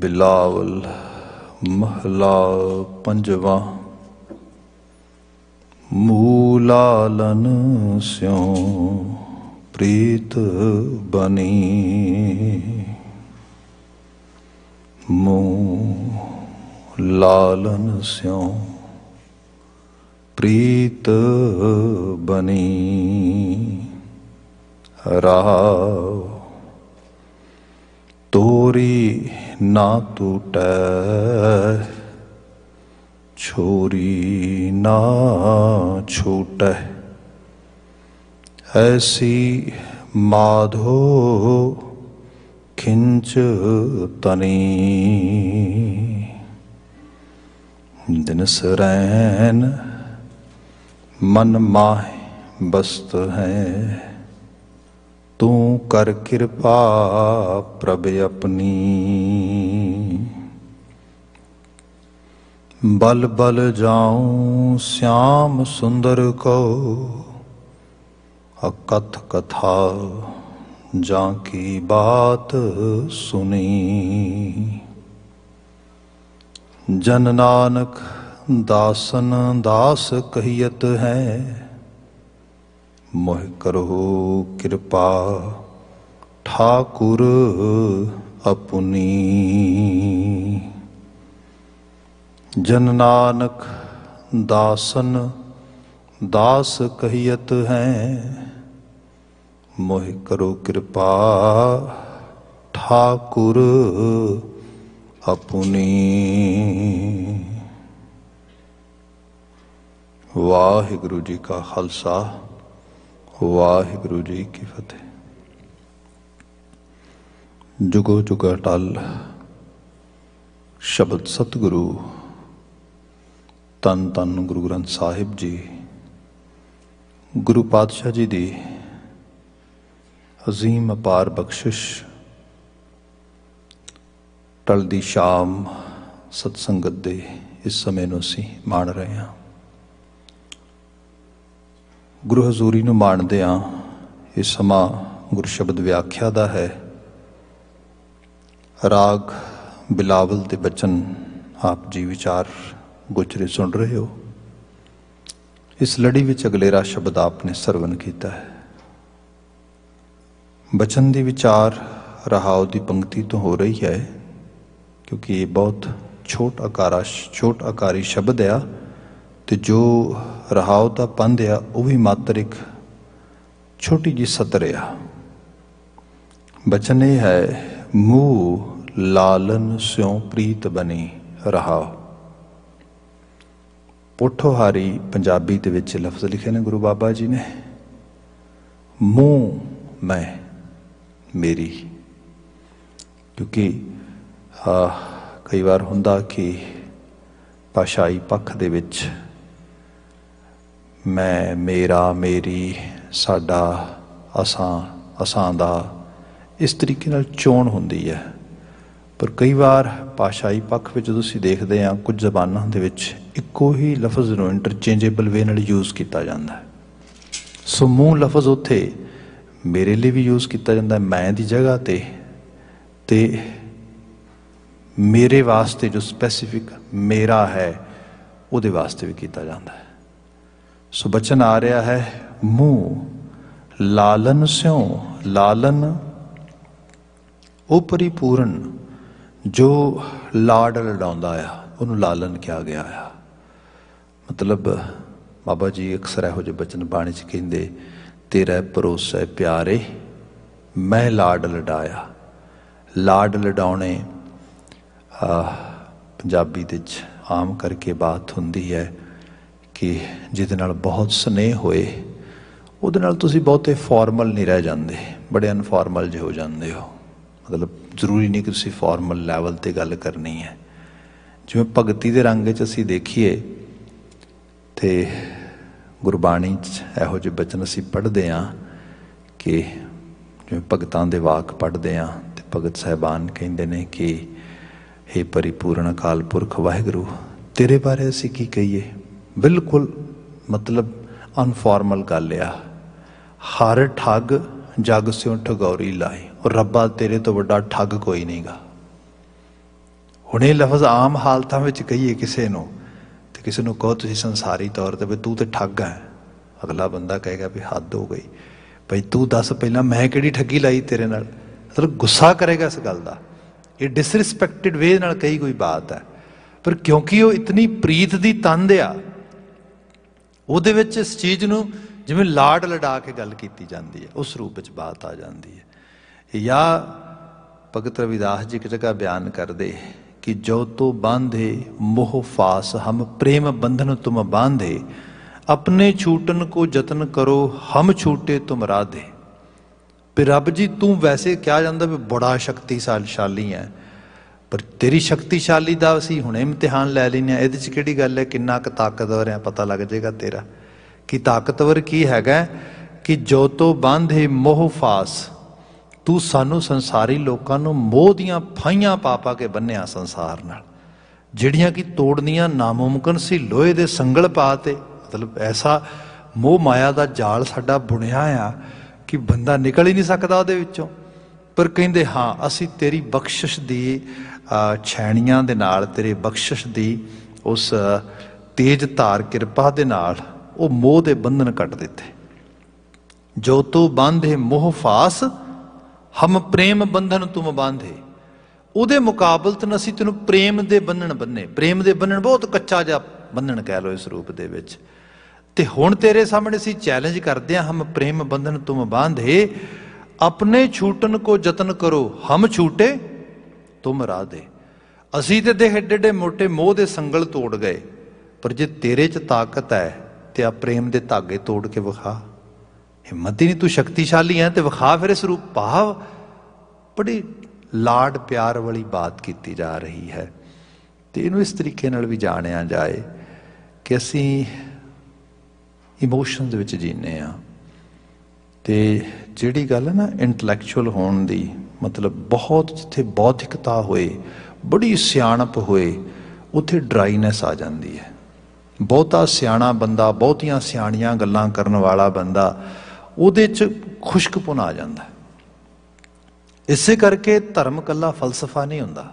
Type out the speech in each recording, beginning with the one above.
ਬਿਲਾਵਲ ਮਹਲਾ ਪੰਜਵਾ ਮੂਲਾਲਨ ਸਿਉ ਪ੍ਰੀਤ ਬਨੀ ਮੂ ਲਾਲਨ ਸਿਉ ਪ੍ਰੀਤ ਬਨੀ ਰਾਵ ਤੋਰੀ ना टूट छोरी ना छूट ऐसी माधो खिंच तनी दिन सरैन मन माह बस्त है ਤੂੰ ਕਰ ਕਿਰਪਾ ਪ੍ਰਭ ਆਪਣੀ ਬਲ ਬਲ ਜਾਉ ਸਿਆਮ ਸੁੰਦਰ ਕੋ ਅਕਥ ਕਥਾ ਜਾਂ ਕੀ ਬਾਤ ਸੁਣੀ ਜਨ ਨਾਨਕ ਦਾਸਨ ਦਾਸ ਕਹੀਤ ਹੈ ਮੋਹਿ ਕਰੋ ਕਿਰਪਾ ਠਾਕੁਰ ਆਪਣੀ ਜਨ ਨਾਨਕ ਦਾਸਨ ਦਾਸ ਕਹੀਤ ਹੈ ਮੋਹਿ ਕਰੋ ਕਿਰਪਾ ਠਾਕੁਰ ਆਪਣੀ ਵਾਹਿਗੁਰੂ ਜੀ ਕਾ ਖਾਲਸਾ ਵਾਹਿਗੁਰੂ ਜੀ ਕੀ ਫਤਿਹ ਜੁਗੋ ਜੁਗ ਅਟਲ ਸ਼ਬਦ ਸਤਿਗੁਰੂ ਤਨ ਤਨ ਗੁਰੂ ਗ੍ਰੰਥ ਸਾਹਿਬ ਜੀ ਗੁਰੂ ਪਾਤਸ਼ਾਹ ਜੀ ਦੀ ਅਜ਼ੀਮ ਅਪਾਰ ਬਖਸ਼ਿਸ਼ ਟਲ ਦੀ ਸ਼ਾਮ ਸਤਸੰਗਤ ਦੇ ਇਸ ਸਮੇਂ ਨੂੰ ਅਸੀਂ ਮਾਣ ਰਹੇ ਹਾਂ ਗੁਰੂ ਹਜ਼ੂਰੀ ਨੂੰ ਮਾਣਦੇ ਆ ਇਹ ਸਮਾਂ ਗੁਰ ਸ਼ਬਦ ਵਿਆਖਿਆ ਦਾ ਹੈ ਰਾਗ ਬਿਲਾਵਲ ਦੇ ਬਚਨ ਆਪ ਜੀ ਵਿਚਾਰ ਗੁਚਰੇ ਸੁਣ ਰਹੇ ਹੋ ਇਸ ਲੜੀ ਵਿੱਚ ਅਗਲੇਰਾ ਸ਼ਬਦ ਆਪ ਨੇ ਸਰਵਨ ਕੀਤਾ ਹੈ ਬਚਨ ਦੀ ਵਿਚਾਰ ਰਹਾਉ ਦੀ ਪੰਕਤੀ ਤੋਂ ਹੋ ਰਹੀ ਹੈ ਕਿਉਂਕਿ ਇਹ ਬਹੁਤ ਛੋਟ ਆਕਾਰਾ ਛੋਟ ਆਕਾਰੀ ਸ਼ਬਦ ਆ ਤੇ ਜੋ ਰਹਾਉ ਤਾਂ ਪੰਧ ਆ ਉਹ ਵੀ ਮਾਤਰ ਇੱਕ ਛੋਟੀ ਜੀ ਸਤਰ ਆ ਬਚਨ ਇਹ ਹੈ ਮੂ ਲਾਲਨ ਸਿਉ ਪ੍ਰੀਤ ਬਣੀ ਰਹਾਉ ਹਾਰੀ ਪੰਜਾਬੀ ਦੇ ਵਿੱਚ ਲਫ਼ਜ਼ ਲਿਖੇ ਨੇ ਗੁਰੂ ਬਾਬਾ ਜੀ ਨੇ ਮੂ ਮੈਂ ਮੇਰੀ ਕਿਉਂਕਿ ਆ ਕਈ ਵਾਰ ਹੁੰਦਾ ਕਿ ਪਾਸ਼ਾਈ ਪੱਖ ਦੇ ਵਿੱਚ ਮੈਂ ਮੇਰਾ ਮੇਰੀ ਸਾਡਾ ਅਸਾਂ ਅਸਾਂ ਦਾ ਇਸ ਤਰੀਕੇ ਨਾਲ ਚੋਣ ਹੁੰਦੀ ਹੈ ਪਰ ਕਈ ਵਾਰ ਪਾਸ਼ਾਈ ਪੱਖ ਵਿੱਚ ਤੁਸੀਂ ਦੇਖਦੇ ਹਾਂ ਕੁਝ ਜ਼ਬਾਨਾਂ ਦੇ ਵਿੱਚ ਇੱਕੋ ਹੀ ਲਫ਼ਜ਼ ਨੂੰ ਇੰਟਰਚੇਂਜੇਬਲ ਵੇ ਨਾਲ ਯੂਜ਼ ਕੀਤਾ ਜਾਂਦਾ ਹੈ ਸੋ ਮੂੰਹ ਲਫ਼ਜ਼ ਉੱਥੇ ਮੇਰੇ ਲਈ ਵੀ ਯੂਜ਼ ਕੀਤਾ ਜਾਂਦਾ ਹੈ ਮੈਂ ਦੀ ਜਗ੍ਹਾ ਤੇ ਤੇ ਮੇਰੇ ਵਾਸਤੇ ਜੋ ਸਪੈਸੀਫਿਕ ਮੇਰਾ ਹੈ ਉਹਦੇ ਵਾਸਤੇ ਵੀ ਕੀਤਾ ਜਾਂਦਾ ਹੈ ਸੋ ਬਚਨ ਆ ਰਿਹਾ ਹੈ ਮੂੰਹ ਲਾਲਨ ਸਿਉ ਲਾਲਨ ਉਪਰੀ ਪੂਰਨ ਜੋ ਲਾੜ ਲੜਾਉਂਦਾ ਆ ਉਹਨੂੰ ਲਾਲਨ ਕਿਹਾ ਗਿਆ ਆ ਮਤਲਬ ਬਾਬਾ ਜੀ ਅਕਸਰ ਇਹੋ ਜਿਹੇ ਬਚਨ ਬਾਣੀ ਚ ਕਹਿੰਦੇ ਤੇਰਾ ਪਰੋਸੈ ਪਿਆਰੇ ਮੈਂ ਲਾਡ ਲਡਾਇਆ ਲਾਡ ਲਡਾਉਣੇ ਪੰਜਾਬੀ ਦੇ ਵਿੱਚ ਆਮ ਕਰਕੇ ਬਾਤ ਹੁੰਦੀ ਹੈ ਕਿ ਜਿਹਦੇ ਨਾਲ ਬਹੁਤ ਸਨੇਹ ਹੋਏ ਉਹਦੇ ਨਾਲ ਤੁਸੀਂ ਬਹੁਤੇ ਫਾਰਮਲ ਨਹੀਂ ਰਹਿ ਜਾਂਦੇ ਬੜੇ ਅਨਫਾਰਮਲ ਜਿਹੇ ਹੋ ਜਾਂਦੇ ਹੋ ਮਤਲਬ ਜ਼ਰੂਰੀ ਨਹੀਂ ਕਿ ਤੁਸੀਂ ਫਾਰਮਲ ਲੈਵਲ ਤੇ ਗੱਲ ਕਰਨੀ ਹੈ ਜਿਵੇਂ ਭਗਤੀ ਦੇ ਰੰਗ 'ਚ ਅਸੀਂ ਦੇਖੀਏ ਤੇ ਗੁਰਬਾਣੀ 'ਚ ਇਹੋ ਜਿਹੇ ਬਚਨ ਅਸੀਂ ਪੜ੍ਹਦੇ ਆਂ ਕਿ ਜਿਵੇਂ ਭਗਤਾਂ ਦੇ ਵਾਕ ਪੜ੍ਹਦੇ ਆਂ ਤੇ ਭਗਤ ਸਹਿਬਾਨ ਕਹਿੰਦੇ ਨੇ ਕਿ हे ਪਰਿਪੂਰਨ ਅਕਾਲ ਪੁਰਖ ਵਾਹਿਗੁਰੂ ਤੇਰੇ ਬਾਰੇ ਅਸੀਂ ਕੀ ਕਹੀਏ ਬਿਲਕੁਲ ਮਤਲਬ ਅਨਫਾਰਮਲ ਗੱਲ ਆ ਹਰ ਠੱਗ ਜਗ ਸਿਓ ਠਗੌਰੀ ਲਾਏ ਔਰ ਰੱਬਾ ਤੇਰੇ ਤੋਂ ਵੱਡਾ ਠੱਗ ਕੋਈ ਨਹੀਂਗਾ ਹੁਣ ਇਹ ਲਫ਼ਜ਼ ਆਮ ਹਾਲਤਾਂ ਵਿੱਚ ਕਹੀਏ ਕਿਸੇ ਨੂੰ ਤੇ ਕਿਸੇ ਨੂੰ ਕਹੋ ਤੁਸੀਂ ਸੰਸਾਰੀ ਤੌਰ ਤੇ ਵੀ ਤੂੰ ਤੇ ਠੱਗ ਹੈ ਅਗਲਾ ਬੰਦਾ ਕਹੇਗਾ ਵੀ ਹੱਦ ਹੋ ਗਈ ਭਈ ਤੂੰ ਦੱਸ ਪਹਿਲਾਂ ਮੈਂ ਕਿਹੜੀ ਠੱਗੀ ਲਾਈ ਤੇਰੇ ਨਾਲ ਮਤਲਬ ਗੁੱਸਾ ਕਰੇਗਾ ਇਸ ਗੱਲ ਦਾ ਇਹ ਡਿਸਰਿਸਪੈਕਟਡ ਵੇ ਨਾਲ ਕਹੀ ਕੋਈ ਬਾਤ ਹੈ ਪਰ ਕਿਉਂਕਿ ਉਹ ਇਤਨੀ ਪ੍ਰੀਤ ਦੀ ਤੰਦ ਆ ਉਹਦੇ ਵਿੱਚ ਇਸ ਚੀਜ਼ ਨੂੰ ਜਿਵੇਂ ਲਾੜ ਲੜਾ ਕੇ ਗੱਲ ਕੀਤੀ ਜਾਂਦੀ ਹੈ ਉਸ ਰੂਪ ਵਿੱਚ ਬਾਤ ਆ ਜਾਂਦੀ ਹੈ ਜਾਂ ਭਗਤ ਰਵਿਦਾਸ ਜੀ ਕਿਤੇ ਕਾ ਬਿਆਨ ਕਰਦੇ ਕਿ ਜੋ ਤੋ ਬਾਂਧੇ ਮੋਹ ਫਾਸ ਹਮ ਪ੍ਰੇਮ ਬੰਧਨ ਤੁਮ ਬਾਂਧੇ ਆਪਣੇ ਛੂਟਨ ਕੋ ਯਤਨ ਕਰੋ ਹਮ ਛੂਟੇ ਤੁਮ ਰਾਧੇ ਪਰ ਰੱਬ ਜੀ ਤੂੰ ਵੈਸੇ ਕਿਹਾ ਜਾਂਦਾ ਵੀ ਬੜਾ ਸ਼ਕਤੀਸ਼ਾਲੀ ਹੈ ਪਰ ਤੇਰੀ ਸ਼ਕਤੀਸ਼ਾਲੀ ਦਾ ਅਸੀਂ ਹੁਣੇ ਇਮਤਿਹਾਨ ਲੈ ਲੈਨੇ ਆ ਇਹਦੇ 'ਚ ਕਿਹੜੀ ਗੱਲ ਹੈ ਕਿੰਨਾ ਕੁ ਤਾਕਤਵਰ ਹੈ ਪਤਾ ਲੱਗ ਜਾਏਗਾ ਤੇਰਾ ਕਿ ਤਾਕਤਵਰ ਕੀ ਹੈਗਾ ਕਿ ਜੋ ਤੋ ਬੰਧੇ ਮੋਹ ਫਾਸ ਤੂੰ ਸਾਨੂੰ ਸੰਸਾਰੀ ਲੋਕਾਂ ਨੂੰ ਮੋਹ ਦੀਆਂ ਫਾਈਆਂ ਪਾਪਾ ਕੇ ਬੰਨਿਆ ਸੰਸਾਰ ਨਾਲ ਜਿਹੜੀਆਂ ਕਿ ਤੋੜਨੀਆਂ ਨਾਮੁਮਕਨ ਸੀ ਲੋਹੇ ਦੇ ਸੰਗਲ ਪਾਤੇ ਮਤਲਬ ਐਸਾ ਮੋਹ ਮਾਇਆ ਦਾ ਜਾਲ ਸਾਡਾ ਬੁਣਿਆ ਆ ਕਿ ਬੰਦਾ ਨਿਕਲ ਹੀ ਨਹੀਂ ਸਕਦਾ ਉਹਦੇ ਵਿੱਚੋਂ ਪਰ ਕਹਿੰਦੇ ਹਾਂ ਅਸੀਂ ਤੇਰੀ ਬਖਸ਼ਿਸ਼ ਦੀ ਛੈਣੀਆਂ ਦੇ ਨਾਲ ਤੇਰੇ ਬਖਸ਼ਿਸ਼ ਦੀ ਉਸ ਤੇਜ ਧਾਰ ਕਿਰਪਾ ਦੇ ਨਾਲ ਉਹ ਮੋਹ ਦੇ ਬੰਧਨ ਕੱਟ ਦਿੱਤੇ ਜੋ ਤੂੰ ਬੰਧੇ ਮੋਹ ਫਾਸ ਹਮ ਪ੍ਰੇਮ ਬੰਧਨ ਤੁਮ ਬੰਧੇ ਉਹਦੇ ਮੁਕਾਬਲਤ ਨ ਅਸੀਂ ਤੈਨੂੰ ਪ੍ਰੇਮ ਦੇ ਬੰਧਨ ਬੰਨੇ ਪ੍ਰੇਮ ਦੇ ਬੰਧਨ ਬਹੁਤ ਕੱਚਾ ਜਿਹਾ ਬੰਧਨ ਕਹਿ ਲੋ ਇਸ ਰੂਪ ਦੇ ਵਿੱਚ ਤੇ ਹੁਣ ਤੇਰੇ ਸਾਹਮਣੇ ਅਸੀਂ ਚੈਲੰਜ ਕਰਦੇ ਹਾਂ ਹਮ ਪ੍ਰੇਮ ਬੰਧਨ ਤੁਮ ਬਾਂਧੇ ਆਪਣੇ ਛੂਟਣ ਕੋ ਯਤਨ ਕਰੋ ਹਮ ਛੂਟੇ ਤੁਮ ਰਾਹ ਦੇ ਅਸੀਂ ਤੇ ਦੇ ਏਡੇ ਏਡੇ ਮੋਟੇ ਮੋਹ ਦੇ ਸੰਗਲ ਤੋੜ ਗਏ ਪਰ ਜੇ ਤੇਰੇ ਚ ਤਾਕਤ ਹੈ ਤੇ ਆ ਪ੍ਰੇਮ ਦੇ ਧਾਗੇ ਤੋੜ ਕੇ ਵਿਖਾ ਹਿੰਮਤ ਹੀ ਨਹੀਂ ਤੂੰ ਸ਼ਕਤੀਸ਼ਾਲੀ ਹੈ ਤੇ ਵਿਖਾ ਫਿਰ ਇਸ ਰੂਪ ਭਾਵ ਬੜੀ ਲਾਡ ਪਿਆਰ ਵਾਲੀ ਬਾਤ ਕੀਤੀ ਜਾ ਰਹੀ ਹੈ ਤੇ ਇਹਨੂੰ ਇਸ ਤਰੀਕੇ ਨਾਲ ਵੀ ਜਾਣਿਆ ਜਾਏ ਕਿ ਅਸੀਂ ਇਮੋਸ਼ਨਸ ਵਿੱਚ ਜੀਨੇ ਆ ਤੇ ਜਿਹੜੀ ਗੱਲ ਹੈ ਨਾ ਇੰਟੈਲੈਕਚੁਅਲ ਹੋਣ ਦੀ ਮਤਲਬ ਬਹੁਤ ਜਿੱਥੇ ਬੌਧਿਕਤਾ ਹੋਏ ਬੜੀ ਸਿਆਣਪ ਹੋਏ ਉੱਥੇ ਡਰਾਈਨੈਸ ਆ ਜਾਂਦੀ ਹੈ ਬਹੁਤਾ ਸਿਆਣਾ ਬੰਦਾ ਬਹੁਤੀਆਂ ਸਿਆਣੀਆਂ ਗੱਲਾਂ ਕਰਨ ਵਾਲਾ ਬੰਦਾ ਉਹਦੇ 'ਚ ਖੁਸ਼ਕਪੁਣ ਆ ਜਾਂਦਾ ਹੈ ਇਸੇ ਕਰਕੇ ਧਰਮ ਕੱਲਾ ਫਲਸਫਾ ਨਹੀਂ ਹੁੰਦਾ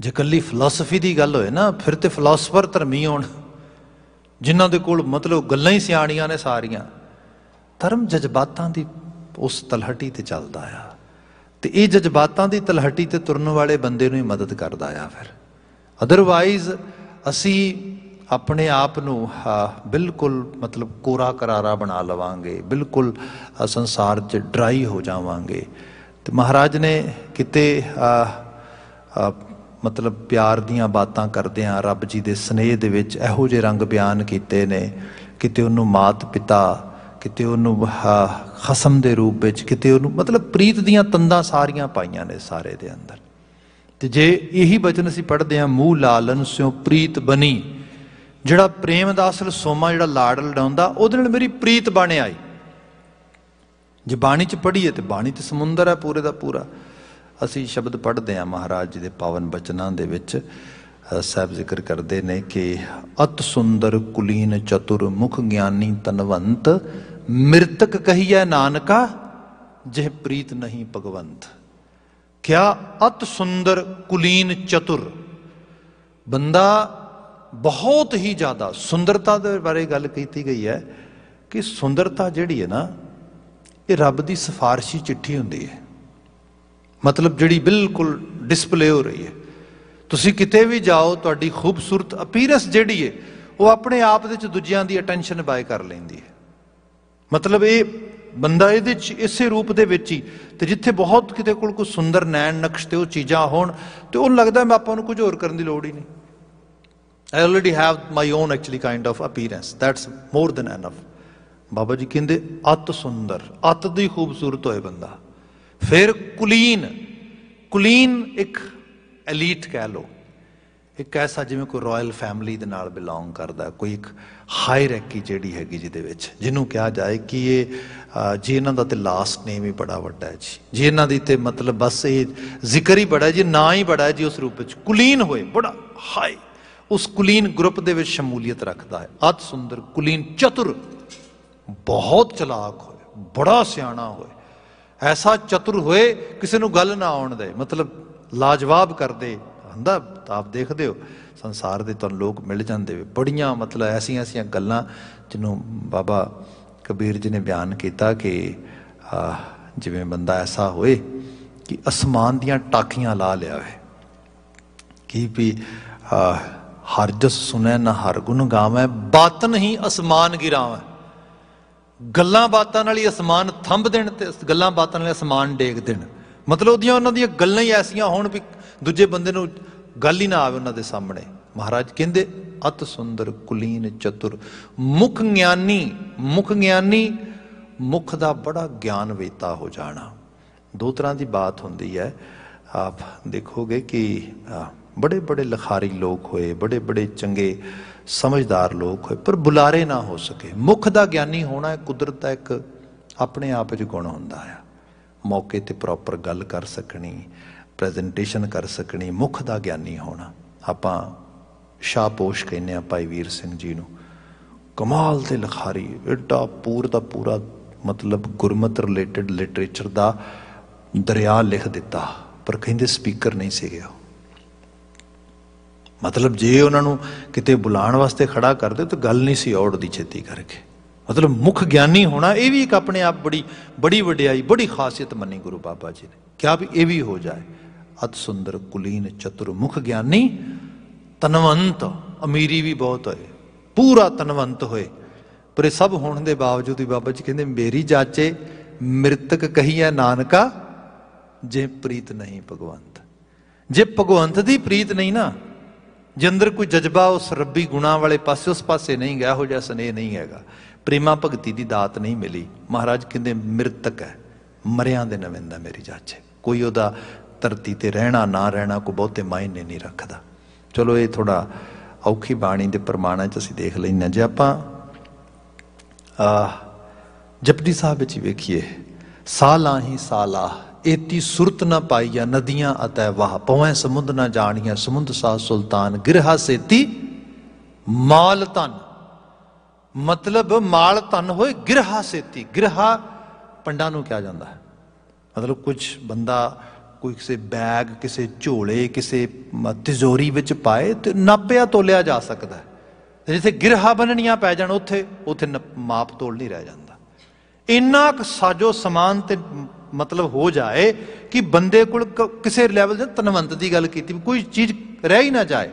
ਜੇ ਕੱਲੀ ਫਲਸਫੀ ਦੀ ਗੱਲ ਹੋਏ ਨਾ ਫਿਰ ਤੇ ਫਿਲਾਸਫਰ ਧਰਮੀ ਹੋਣ ਜਿਨ੍ਹਾਂ ਦੇ ਕੋਲ ਮਤਲਬ ਗੱਲਾਂ ਹੀ ਸਿਆਣੀਆਂ ਨੇ ਸਾਰੀਆਂ ਧਰਮ ਜਜ਼ਬਾਤਾਂ ਦੀ ਉਸ ਤਲਹਟੀ ਤੇ ਚੱਲਦਾ ਆ ਤੇ ਇਹ ਜਜ਼ਬਾਤਾਂ ਦੀ ਤਲਹਟੀ ਤੇ ਤੁਰਨ ਵਾਲੇ ਬੰਦੇ ਨੂੰ ਹੀ ਮਦਦ ਕਰਦਾ ਆ ਫਿਰ ਅਦਰਵਾਈਜ਼ ਅਸੀਂ ਆਪਣੇ ਆਪ ਨੂੰ ਬਿਲਕੁਲ ਮਤਲਬ ਕੋਰਾ ਕਰਾਰਾ ਬਣਾ ਲਵਾਂਗੇ ਬਿਲਕੁਲ ਸੰਸਾਰ 'ਚ ਡਰਾਈ ਹੋ ਜਾਵਾਂਗੇ ਤੇ ਮਹਾਰਾਜ ਨੇ ਕਿਤੇ ਮਤਲਬ ਪਿਆਰ ਦੀਆਂ ਬਾਤਾਂ ਕਰਦੇ ਆ ਰੱਬ ਜੀ ਦੇ ਸਨੇਹ ਦੇ ਵਿੱਚ ਇਹੋ ਜਿਹੇ ਰੰਗ ਬਿਆਨ ਕੀਤੇ ਨੇ ਕਿਤੇ ਉਹਨੂੰ ਮਾਤ ਪਿਤਾ ਕਿਤੇ ਉਹਨੂੰ ਖਸਮ ਦੇ ਰੂਪ ਵਿੱਚ ਕਿਤੇ ਉਹਨੂੰ ਮਤਲਬ ਪ੍ਰੀਤ ਦੀਆਂ ਤੰਦਾਂ ਸਾਰੀਆਂ ਪਾਈਆਂ ਨੇ ਸਾਰੇ ਦੇ ਅੰਦਰ ਤੇ ਜੇ ਇਹੀ ਬਚਨ ਅਸੀਂ ਪੜ੍ਹਦੇ ਆ ਮੂਹ ਲਾਲਨ ਸਿਓ ਪ੍ਰੀਤ ਬਣੀ ਜਿਹੜਾ ਪ੍ਰੇਮ ਦਾ ਅਸਲ ਸੋਮਾ ਜਿਹੜਾ ਲਾੜ ਲੜਾਉਂਦਾ ਉਹਦੇ ਨਾਲ ਮੇਰੀ ਪ੍ਰੀਤ ਬਣ ਆਈ ਜੇ ਬਾਣੀ ਚ ਪੜ੍ਹੀਏ ਤੇ ਬਾਣੀ ਤੇ ਸਮੁੰਦਰ ਹੈ ਪੂਰੇ ਦਾ ਪੂਰਾ ਅਸੀਂ ਸ਼ਬਦ ਪੜ੍ਹਦੇ ਆ ਮਹਾਰਾਜ ਜੀ ਦੇ ਪਾਵਨ ਬਚਨਾਂ ਦੇ ਵਿੱਚ ਸਾਬ ਜ਼ਿਕਰ ਕਰਦੇ ਨੇ ਕਿ ਅਤ ਸੁੰਦਰ ਕੁਲੀਨ ਚਤੁਰ ਮੁਖ ਗਿਆਨੀ ਤਨਵੰਤ ਮਿਰਤਕ ਕਹੀਐ ਨਾਨਕਾ ਜਿਹ ਪ੍ਰੀਤ ਨਹੀਂ ਭਗਵੰਤ ਕਿਆ ਅਤ ਸੁੰਦਰ ਕੁਲੀਨ ਚਤੁਰ ਬੰਦਾ ਬਹੁਤ ਹੀ ਜ਼ਿਆਦਾ ਸੁੰਦਰਤਾ ਦੇ ਬਾਰੇ ਗੱਲ ਕੀਤੀ ਗਈ ਹੈ ਕਿ ਸੁੰਦਰਤਾ ਜਿਹੜੀ ਹੈ ਨਾ ਇਹ ਰੱਬ ਦੀ ਸਫਾਰਸ਼ੀ ਚਿੱਠੀ ਹੁੰਦੀ ਹੈ ਮਤਲਬ ਜਿਹੜੀ ਬਿਲਕੁਲ ਡਿਸਪਲੇ ਹੋ ਰਹੀ ਹੈ ਤੁਸੀਂ ਕਿਤੇ ਵੀ ਜਾਓ ਤੁਹਾਡੀ ਖੂਬਸੂਰਤ ਅਪੀਅਰੈਂਸ ਜਿਹੜੀ ਹੈ ਉਹ ਆਪਣੇ ਆਪ ਦੇ ਵਿੱਚ ਦੂਜਿਆਂ ਦੀ ਅਟੈਂਸ਼ਨ ਬਾਏ ਕਰ ਲੈਂਦੀ ਹੈ ਮਤਲਬ ਇਹ ਬੰਦਾ ਇਹਦੇ ਚ ਇਸੇ ਰੂਪ ਦੇ ਵਿੱਚ ਹੀ ਤੇ ਜਿੱਥੇ ਬਹੁਤ ਕਿਤੇ ਕੋਲ ਕੋਈ ਸੁੰਦਰ ਨੈਣ ਨਕਸ਼ ਤੇ ਉਹ ਚੀਜ਼ਾਂ ਹੋਣ ਤੇ ਉਹ ਲੱਗਦਾ ਮੈਂ ਆਪਾਂ ਨੂੰ ਕੁਝ ਹੋਰ ਕਰਨ ਦੀ ਲੋੜ ਹੀ ਨਹੀਂ I already have my own actually kind of appearance that's more than enough ਬਾਬਾ ਜੀ ਕਹਿੰਦੇ ਅਤ ਸੁੰਦਰ ਅਤ ਦੀ ਖੂਬਸੂਰਤ ਹੋਏ ਬੰਦਾ ਫਿਰ ਕੁਲੀਨ ਕੁਲੀਨ ਇੱਕ ਐਲੀਟ ਕਹਿ ਲੋ ਇੱਕ ਐਸਾ ਜਿਵੇਂ ਕੋਈ ਰਾਇਲ ਫੈਮਿਲੀ ਦੇ ਨਾਲ ਬਿਲੋਂਗ ਕਰਦਾ ਕੋਈ ਇੱਕ ਹਾਇਰਾਰਕੀ ਜਿਹੜੀ ਹੈਗੀ ਜਿਹਦੇ ਵਿੱਚ ਜਿਹਨੂੰ ਕਿਹਾ ਜਾਏ ਕਿ ਇਹ ਜੀ ਇਹਨਾਂ ਦਾ ਤੇ ਲਾਸਟ ਨੇਮ ਹੀ ਬੜਾ ਵੱਡਾ ਹੈ ਜੀ ਜੀ ਇਹਨਾਂ ਦੀ ਤੇ ਮਤਲਬ ਬਸ ਇਹ ਜ਼ਿਕਰ ਹੀ ਬੜਾ ਜੀ ਨਾਂ ਹੀ ਬੜਾ ਹੈ ਜੀ ਉਸ ਰੂਪ ਵਿੱਚ ਕੁਲੀਨ ਹੋਏ ਬੜਾ ਹਾਈ ਉਸ ਕੁਲੀਨ ਗਰੁੱਪ ਦੇ ਵਿੱਚ ਸ਼ਮੂਲੀਅਤ ਰੱਖਦਾ ਹੈ ਅਤ ਸੁੰਦਰ ਕੁਲੀਨ ਚਤੁਰ ਬਹੁਤ ਚਲਾਕ ਹੋਏ ਬੜਾ ਸਿਆਣਾ ਹੋਏ ਐਸਾ ਚਤੁਰ ਹੋਏ ਕਿਸੇ ਨੂੰ ਗੱਲ ਨਾ ਆਉਣ ਦੇ ਮਤਲਬ ਲਾਜਵਾਬ ਕਰਦੇ ਹੁੰਦਾ ਆਪ ਦੇਖਦੇ ਹੋ ਸੰਸਾਰ ਦੇ ਤੁਹਾਨੂੰ ਲੋਕ ਮਿਲ ਜਾਂਦੇ ਵੇ ਬੜੀਆਂ ਮਤਲਬ ਐਸੀਆਂ ਐਸੀਆਂ ਗੱਲਾਂ ਜਿਹਨੂੰ ਬਾਬਾ ਕਬੀਰ ਜੀ ਨੇ ਬਿਆਨ ਕੀਤਾ ਕਿ ਜਿਵੇਂ ਬੰਦਾ ਐਸਾ ਹੋਏ ਕਿ ਅਸਮਾਨ ਦੀਆਂ ਟਾਕੀਆਂ ਲਾ ਲਿਆ ਵੇ ਕੀ ਵੀ ਹਰ ਜਸ ਸੁਨੈ ਨਾ ਹਰ ਗੁਣ ਗਾਵੇ ਬਾਤਨ ਹੀ ਅਸਮਾਨ ਗਿਰਾਵੇ ਗੱਲਾਂ ਬਾਤਾਂ ਨਾਲ ਹੀ ਅਸਮਾਨ ਥੰਬ ਦੇਣ ਤੇ ਗੱਲਾਂ ਬਾਤਾਂ ਨਾਲ ਅਸਮਾਨ ਡੇਗ ਦੇਣ ਮਤਲਬ ਉਹਦੀਆਂ ਉਹਨਾਂ ਦੀਆਂ ਗੱਲਾਂ ਹੀ ਐਸੀਆਂ ਹੋਣ ਵੀ ਦੂਜੇ ਬੰਦੇ ਨੂੰ ਗੱਲ ਹੀ ਨਾ ਆਵੇ ਉਹਨਾਂ ਦੇ ਸਾਹਮਣੇ ਮਹਾਰਾਜ ਕਹਿੰਦੇ ਅਤ ਸੁੰਦਰ ਕੁਲੀਨ ਚਤੁਰ ਮੁਖ ਗਿਆਨੀ ਮੁਖ ਗਿਆਨੀ ਮੁਖ ਦਾ ਬੜਾ ਗਿਆਨ ਵੇਤਾ ਹੋ ਜਾਣਾ ਦੋ ਤਰ੍ਹਾਂ ਦੀ ਬਾਤ ਹੁੰਦੀ ਹੈ ਆਪ ਦੇਖੋਗੇ ਕਿ ਬੜੇ ਬੜੇ ਲਖਾਰੀ ਲੋਕ ਹੋਏ ਬੜੇ ਬੜੇ ਚੰਗੇ ਸਮਝਦਾਰ ਲੋਕ ਹੋਏ ਪਰ ਬੁਲਾਰੇ ਨਾ ਹੋ ਸਕੇ ਮੁਖ ਦਾ ਗਿਆਨੀ ਹੋਣਾ ਕੁਦਰਤ ਦਾ ਇੱਕ ਆਪਣੇ ਆਪ ਵਿੱਚ ਗੁਣ ਹੁੰਦਾ ਹੈ ਮੌਕੇ ਤੇ ਪ੍ਰੋਪਰ ਗੱਲ ਕਰ ਸਕਣੀ ਪ੍ਰੈਜੈਂਟੇਸ਼ਨ ਕਰ ਸਕਣੀ ਮੁਖ ਦਾ ਗਿਆਨੀ ਹੋਣਾ ਆਪਾਂ ਸ਼ਾਪੋਸ਼ ਕਹਿੰਨੇ ਆ ਭਾਈ ਵੀਰ ਸਿੰਘ ਜੀ ਨੂੰ ਕਮਾਲ ਤੇ ਲਖਾਰੀ ਏਡਾ ਪੂਰ ਦਾ ਪੂਰਾ ਮਤਲਬ ਗੁਰਮਤ ਰਿਲੇਟਡ ਲਿਟਰੇਚਰ ਦਾ ਦਰਿਆ ਲਿਖ ਦਿੱਤਾ ਪਰ ਕਹਿੰਦੇ ਸਪੀਕਰ ਨਹੀਂ ਸੀਗੇ ਉਹ ਮਤਲਬ ਜੇ ਉਹਨਾਂ ਨੂੰ ਕਿਤੇ ਬੁਲਾਉਣ ਵਾਸਤੇ ਖੜਾ ਕਰਦੇ ਤਾਂ ਗੱਲ ਨਹੀਂ ਸੀ ਔੜ ਦੀ ਛੇਤੀ ਕਰਕੇ ਮਤਲਬ ਮੁਖ ਗਿਆਨੀ ਹੋਣਾ ਇਹ ਵੀ ਇੱਕ ਆਪਣੇ ਆਪ ਬੜੀ ਬੜੀ ਵਡਿਆਈ ਬੜੀ ਖਾਸੀਅਤ ਮੰਨੀ ਗੁਰੂ ਬਾਬਾ ਜੀ ਨੇ ਕਿਹਾ ਵੀ ਇਹ ਵੀ ਹੋ ਜਾਏ ਅਤ ਸੁੰਦਰ ਕੁਲੀਨ ਚਤੁਰਮੁਖ ਗਿਆਨੀ ਤਨਵੰਤ ਅਮੀਰੀ ਵੀ ਬਹੁਤ ਹੋਏ ਪੂਰਾ ਤਨਵੰਤ ਹੋਏ ਪਰ ਇਹ ਸਭ ਹੋਣ ਦੇ ਬਾਵਜੂਦ ਵੀ ਬਾਬਾ ਜੀ ਕਹਿੰਦੇ ਮੇਰੀ ਜਾਚੇ ਮ੍ਰਿਤਕ ਕਹੀਐ ਨਾਨਕਾ ਜੇ ਪ੍ਰੀਤ ਨਹੀਂ ਭਗਵੰਤ ਜੇ ਭਗਵੰਤ ਦੀ ਪ੍ਰੀਤ ਨਹੀਂ ਨਾ ਜੇ ਅੰਦਰ ਕੋਈ ਜਜ਼ਬਾ ਉਸ ਰੱਬੀ ਗੁਣਾ ਵਾਲੇ ਪਾਸੇ ਉਸ ਪਾਸੇ ਨਹੀਂ ਗਿਆ ਹੋ ਜਾ ਸਨੇਹ ਨਹੀਂ ਹੈਗਾ ਪ੍ਰੇਮਾ ਭਗਤੀ ਦੀ ਦਾਤ ਨਹੀਂ ਮਿਲੀ ਮਹਾਰਾਜ ਕਹਿੰਦੇ ਮ੍ਰਿਤਕ ਹੈ ਮਰਿਆਂ ਦੇ ਨਵਿੰਦਾ ਮੇਰੀ ਜਾਚੇ ਕੋਈ ਉਹਦਾ ਧਰਤੀ ਤੇ ਰਹਿਣਾ ਨਾ ਰਹਿਣਾ ਕੋ ਬਹੁਤੇ ਮਾਇਨੇ ਨਹੀਂ ਰੱਖਦਾ ਚਲੋ ਇਹ ਥੋੜਾ ਔਖੀ ਬਾਣੀ ਦੇ ਪ੍ਰਮਾਣਾਂ 'ਚ ਅਸੀਂ ਦੇਖ ਲੈਣਾ ਜੇ ਆਪਾਂ ਆ ਜਪਜੀ ਸਾਹਿਬ ਵਿੱਚ ਵੇਖੀਏ ਸਾਲਾ ਹੀ ਸਾਲਾ ਇਤੀ ਸੁਰਤ ਨਾ ਪਾਈਆ ਨਦੀਆਂ ਅਤੈ ਵਾਹ ਪਵੈ ਸਮੁੰਦ ਨਾ ਜਾਣੀਆਂ ਸਮੁੰਦ ਸਾਹ ਸੁਲਤਾਨ ਗਿਰਹਾ ਸੇਤੀ ਮਾਲ ਤਨ ਮਤਲਬ ਮਾਲ ਤਨ ਹੋਏ ਗਿਰਹਾ ਸੇਤੀ ਗਿਰਹਾ ਪੰਡਾਂ ਨੂੰ ਕਿਹਾ ਜਾਂਦਾ ਹੈ ਮਤਲਬ ਕੁਝ ਬੰਦਾ ਕੋਈ ਕਿਸੇ ਬੈਗ ਕਿਸੇ ਝੋਲੇ ਕਿਸੇ ਤਿਜੋਰੀ ਵਿੱਚ ਪਾਏ ਤੇ ਨਾਪਿਆ ਤੋਲਿਆ ਜਾ ਸਕਦਾ ਹੈ ਜਿੱਥੇ ਗਿਰਹਾ ਬਨਣੀਆਂ ਪੈ ਜਾਣ ਉੱਥੇ ਉੱਥੇ ਮਾਪ ਤੋਲ ਨਹੀਂ ਰਹਿ ਜਾਂਦਾ ਇੰਨਾ ਕੁ ਸਾਜੋ ਸਮਾਨ ਤੇ ਮਤਲਬ ਹੋ ਜਾਏ ਕਿ ਬੰਦੇ ਕੋਲ ਕਿਸੇ ਲੈਵਲ ਤੇ ਤਨਵੰਤ ਦੀ ਗੱਲ ਕੀਤੀ ਕੋਈ ਚੀਜ਼ ਰਹਿ ਹੀ ਨਾ ਜਾਏ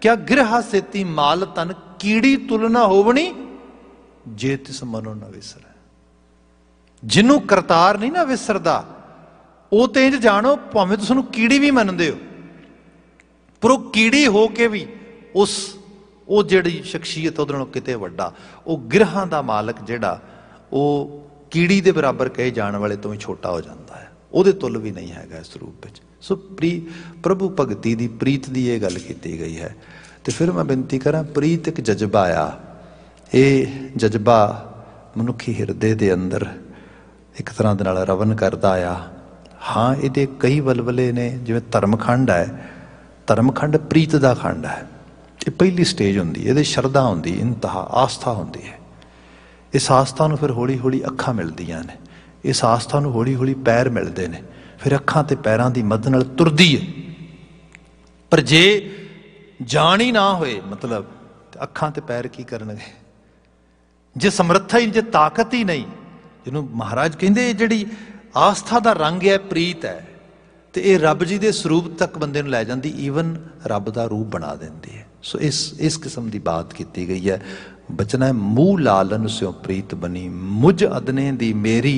ਕਿਆ ਗਿਰਹਾ ਸੇਤੀ ਮਾਲ ਤਨ ਕੀੜੀ ਤੁਲਨਾ ਹੋਵਣੀ ਜੇ ਤਿਸ ਮਨੋਂ ਨਾ ਵਿਸਰੈ ਜਿਹਨੂੰ ਕਰਤਾਰ ਨਹੀਂ ਨਾ ਵਿਸਰਦਾ ਉਹ ਤੇ ਇੰਜ ਜਾਣੋ ਭਾਵੇਂ ਤੁਹਾਨੂੰ ਕੀੜੀ ਵੀ ਮੰਨਦੇ ਹੋ ਪਰ ਉਹ ਕੀੜੀ ਹੋ ਕੇ ਵੀ ਉਸ ਉਹ ਜਿਹੜੀ ਸ਼ਖਸੀਅਤ ਉਹਦੇ ਨਾਲੋਂ ਕਿਤੇ ਵੱਡਾ ਉਹ ਗ੍ਰਹਾਂ ਦਾ ਮਾਲਕ ਜਿਹੜਾ ਉਹ ਕੀੜੀ ਦੇ ਬਰਾਬਰ ਕਹੇ ਜਾਣ ਵਾਲੇ ਤੋਂ ਵੀ ਛੋਟਾ ਹੋ ਜਾਂਦਾ ਹੈ ਉਹਦੇ ਤੁਲ ਵੀ ਨਹੀਂ ਹੈਗਾ ਇਸ ਰੂਪ ਵਿੱਚ ਸੋ ਪ੍ਰੀ ਪ੍ਰਭੂ ਭਗਤੀ ਦੀ ਪ੍ਰੀਤ ਦੀ ਇਹ ਗੱਲ ਕੀਤੀ ਗਈ ਹੈ ਤੇ ਫਿਰ ਮੈਂ ਬੇਨਤੀ ਕਰਾਂ ਪ੍ਰੀਤ ਇੱਕ ਜਜ਼ਬਾ ਆ ਇਹ ਜਜ਼ਬਾ ਮਨੁੱਖੀ ਹਿਰਦੇ ਦੇ ਅੰਦਰ ਇੱਕ ਤਰ੍ਹਾਂ ਦੇ ਨਾਲ ਰਵਨ ਕਰਦਾ ਆ ਹਾਂ ਇਹਦੇ ਕਈ ਬਲਬਲੇ ਨੇ ਜਿਵੇਂ ਧਰਮਖੰਡ ਹੈ ਧਰਮਖੰਡ ਪ੍ਰੀਤ ਦਾ ਖੰਡ ਹੈ ਇਹ ਪਹਿਲੀ ਸਟੇਜ ਹੁੰਦੀ ਇਹਦੇ ਸ਼ਰਧਾ ਹੁੰਦੀ ਇੰਤਹਾ ਆਸਥਾ ਹੁੰਦੀ ਹੈ ਇਸ ਆਸਥਾ ਨੂੰ ਫਿਰ ਹੌਲੀ-ਹੌਲੀ ਅੱਖਾਂ ਮਿਲਦੀਆਂ ਨੇ ਇਸ ਆਸਥਾ ਨੂੰ ਹੌਲੀ-ਹੌਲੀ ਪੈਰ ਮਿਲਦੇ ਨੇ ਫਿਰ ਅੱਖਾਂ ਤੇ ਪੈਰਾਂ ਦੀ ਮਦਦ ਨਾਲ ਤੁਰਦੀ ਹੈ ਪਰ ਜੇ ਜਾਣ ਹੀ ਨਾ ਹੋਏ ਮਤਲਬ ਅੱਖਾਂ ਤੇ ਪੈਰ ਕੀ ਕਰਨਗੇ ਜੇ ਸਮਰੱਥਾ ਹੀ ਜੇ ਤਾਕਤ ਹੀ ਨਹੀਂ ਜਿਹਨੂੰ ਮਹਾਰਾਜ ਕਹਿੰਦੇ ਜਿਹੜੀ ਆਸਥਾ ਦਾ ਰੰਗ ਹੈ ਪ੍ਰੀਤ ਹੈ ਤੇ ਇਹ ਰੱਬ ਜੀ ਦੇ ਸਰੂਪ ਤੱਕ ਬੰਦੇ ਨੂੰ ਲੈ ਜਾਂਦੀ ਈਵਨ ਰੱਬ ਦਾ ਰੂਪ ਬਣਾ ਦਿੰਦੀ ਹੈ ਸੋ ਇਸ ਇਸ ਕਿਸਮ ਦੀ ਬਾਤ ਕੀਤੀ ਗਈ ਹੈ ਬਚਨਾ ਹੈ ਮੂਹ ਲਾਲਨ ਸਿਉ ਪ੍ਰੀਤ ਬਣੀ ਮੁਝ ਅਦਨੇ ਦੀ ਮੇਰੀ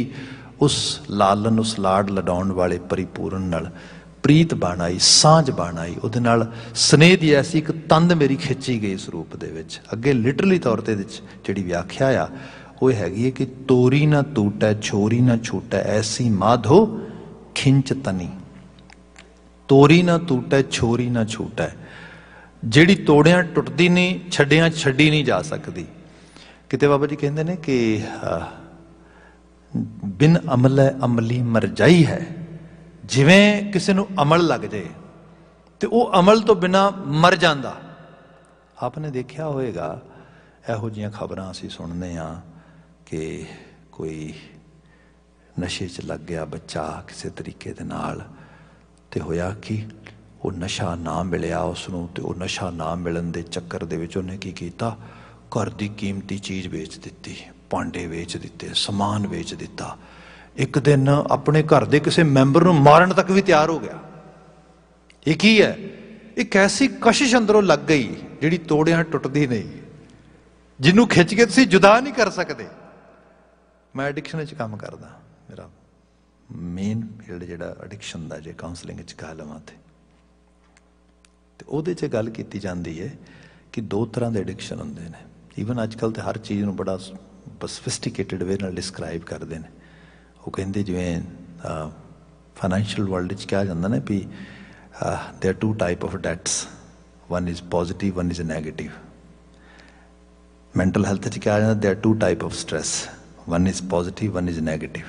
ਉਸ ਲਾਲਨ ਉਸ ਲਾੜ ਲਡਾਉਣ ਵਾਲੇ ਪਰਿਪੂਰਨ ਨਾਲ ਪ੍ਰੀਤ ਬਣਾਈ ਸਾਂਝ ਬਣਾਈ ਉਹਦੇ ਨਾਲ ਸਨੇਹ ਦੀ ਐਸੀ ਇੱਕ ਤੰਦ ਮੇਰੀ ਖਿੱਚੀ ਗਈ ਇਸ ਰੂਪ ਦੇ ਵਿੱਚ ਅੱਗੇ ਲਿਟਰਲੀ ਤੌਰ ਤੇ ਵਿੱਚ ਜਿਹੜੀ ਵਿਆਖਿਆ ਆ ਉਹ ਹੈਗੀ ਹੈ ਕਿ ਤੋਰੀ ਨਾ ਟੂਟੈ ਛੋਰੀ ਨਾ ਛੋਟੈ ਐਸੀ ਮਾਧੋ ਖਿੰਚ ਤਨੀ ਤੋਰੀ ਨਾ ਟੂਟੈ ਛੋਰੀ ਨਾ ਛੋਟੈ ਜਿਹੜੀ ਤੋੜਿਆਂ ਟੁੱਟਦੀ ਨਹੀਂ ਛੱਡਿਆਂ ਛੱਡੀ ਨਹੀਂ ਜਾ ਸਕਦੀ ਕਿਤੇ ਬਾਬਾ ਜੀ ਕਹਿੰਦੇ ਨੇ ਕਿ ਬਿਨ ਅਮਲ ਅਮਲੀ ਅਮਲੀ ਮਰਜਾਈ ਹੈ ਜਿਵੇਂ ਕਿਸੇ ਨੂੰ ਅਮਲ ਲੱਗ ਜਾਏ ਤੇ ਉਹ ਅਮਲ ਤੋਂ ਬਿਨਾ ਮਰ ਜਾਂਦਾ ਆਪਨੇ ਦੇਖਿਆ ਹੋਵੇਗਾ ਇਹੋ ਜੀਆਂ ਖਬਰਾਂ ਅਸੀਂ ਸੁਣਨੇ ਆਂ ਕਿ ਕੋਈ ਨਸ਼ੇ 'ਚ ਲੱਗ ਗਿਆ ਬੱਚਾ ਕਿਸੇ ਤਰੀਕੇ ਦੇ ਨਾਲ ਤੇ ਹੋਇਆ ਕਿ ਉਹ ਨਸ਼ਾ ਨਾ ਮਿਲਿਆ ਉਸ ਨੂੰ ਤੇ ਉਹ ਨਸ਼ਾ ਨਾ ਮਿਲਣ ਦੇ ਚੱਕਰ ਦੇ ਵਿੱਚ ਉਹਨੇ ਕੀ ਕੀਤਾ ਘਰ ਦੀ ਕੀਮਤੀ ਚੀਜ਼ ਵੇਚ ਦਿੱਤੀ ਪਾਂਡੇ ਵੇਚ ਦਿੱਤੇ ਸਮਾਨ ਵੇਚ ਦਿੱਤਾ ਇੱਕ ਦਿਨ ਆਪਣੇ ਘਰ ਦੇ ਕਿਸੇ ਮੈਂਬਰ ਨੂੰ ਮਾਰਨ ਤੱਕ ਵੀ ਤਿਆਰ ਹੋ ਗਿਆ ਇਹ ਕੀ ਹੈ ਇਹ ਕੈਸੀ ਕਸ਼ਿਸ਼ ਅੰਦਰੋਂ ਲੱਗ ਗਈ ਜਿਹੜੀ ਤੋੜਿਆਂ ਟੁੱਟਦੀ ਨਹੀਂ ਜਿਹਨੂੰ ਖਿੱਚ ਕੇ ਤੁਸੀਂ ਜੁਦਾ ਨਹੀਂ ਕਰ ਸਕਦੇ ਮੈਂ ਐਡਿਕਸ਼ਨ ਵਿੱਚ ਕੰਮ ਕਰਦਾ ਮੇਰਾ ਮੇਨ ਫੀਲਡ ਜਿਹੜਾ ਐਡਿਕਸ਼ਨ ਦਾ ਜੇ ਕਾਉਂਸਲਿੰਗ ਵਿੱਚ ਕਹ ਲਵਾਂ ਤੇ ਤੇ ਉਹਦੇ 'ਚ ਗੱਲ ਕੀਤੀ ਜਾਂਦੀ ਹੈ ਕਿ ਦੋ ਤਰ੍ਹਾਂ ਦੇ ਐਡਿਕਸ਼ਨ ਹੁੰਦੇ ਨੇ ਈਵਨ ਅੱਜ ਕੱਲ ਤੇ ਹਰ ਚੀਜ਼ ਨੂੰ ਬੜਾ ਸਫਿਸਟੀਕੇਟਿਡ ਵੇ ਨਾਲ ਡਿਸਕ੍ਰਾਈਬ ਕਰਦੇ ਨੇ ਉਹ ਕਹਿੰਦੇ ਜਿਵੇਂ ਫਾਈਨੈਂਸ਼ੀਅਲ ਵਰਲਡ ਵਿੱਚ ਕਿਹਾ ਜਾਂਦਾ ਨੇ ਵੀ there two type of that's one is positive one is negative mental health 'ਚ ਕਿਹਾ ਜਾਂਦਾ there two type of stress one is positive one is negative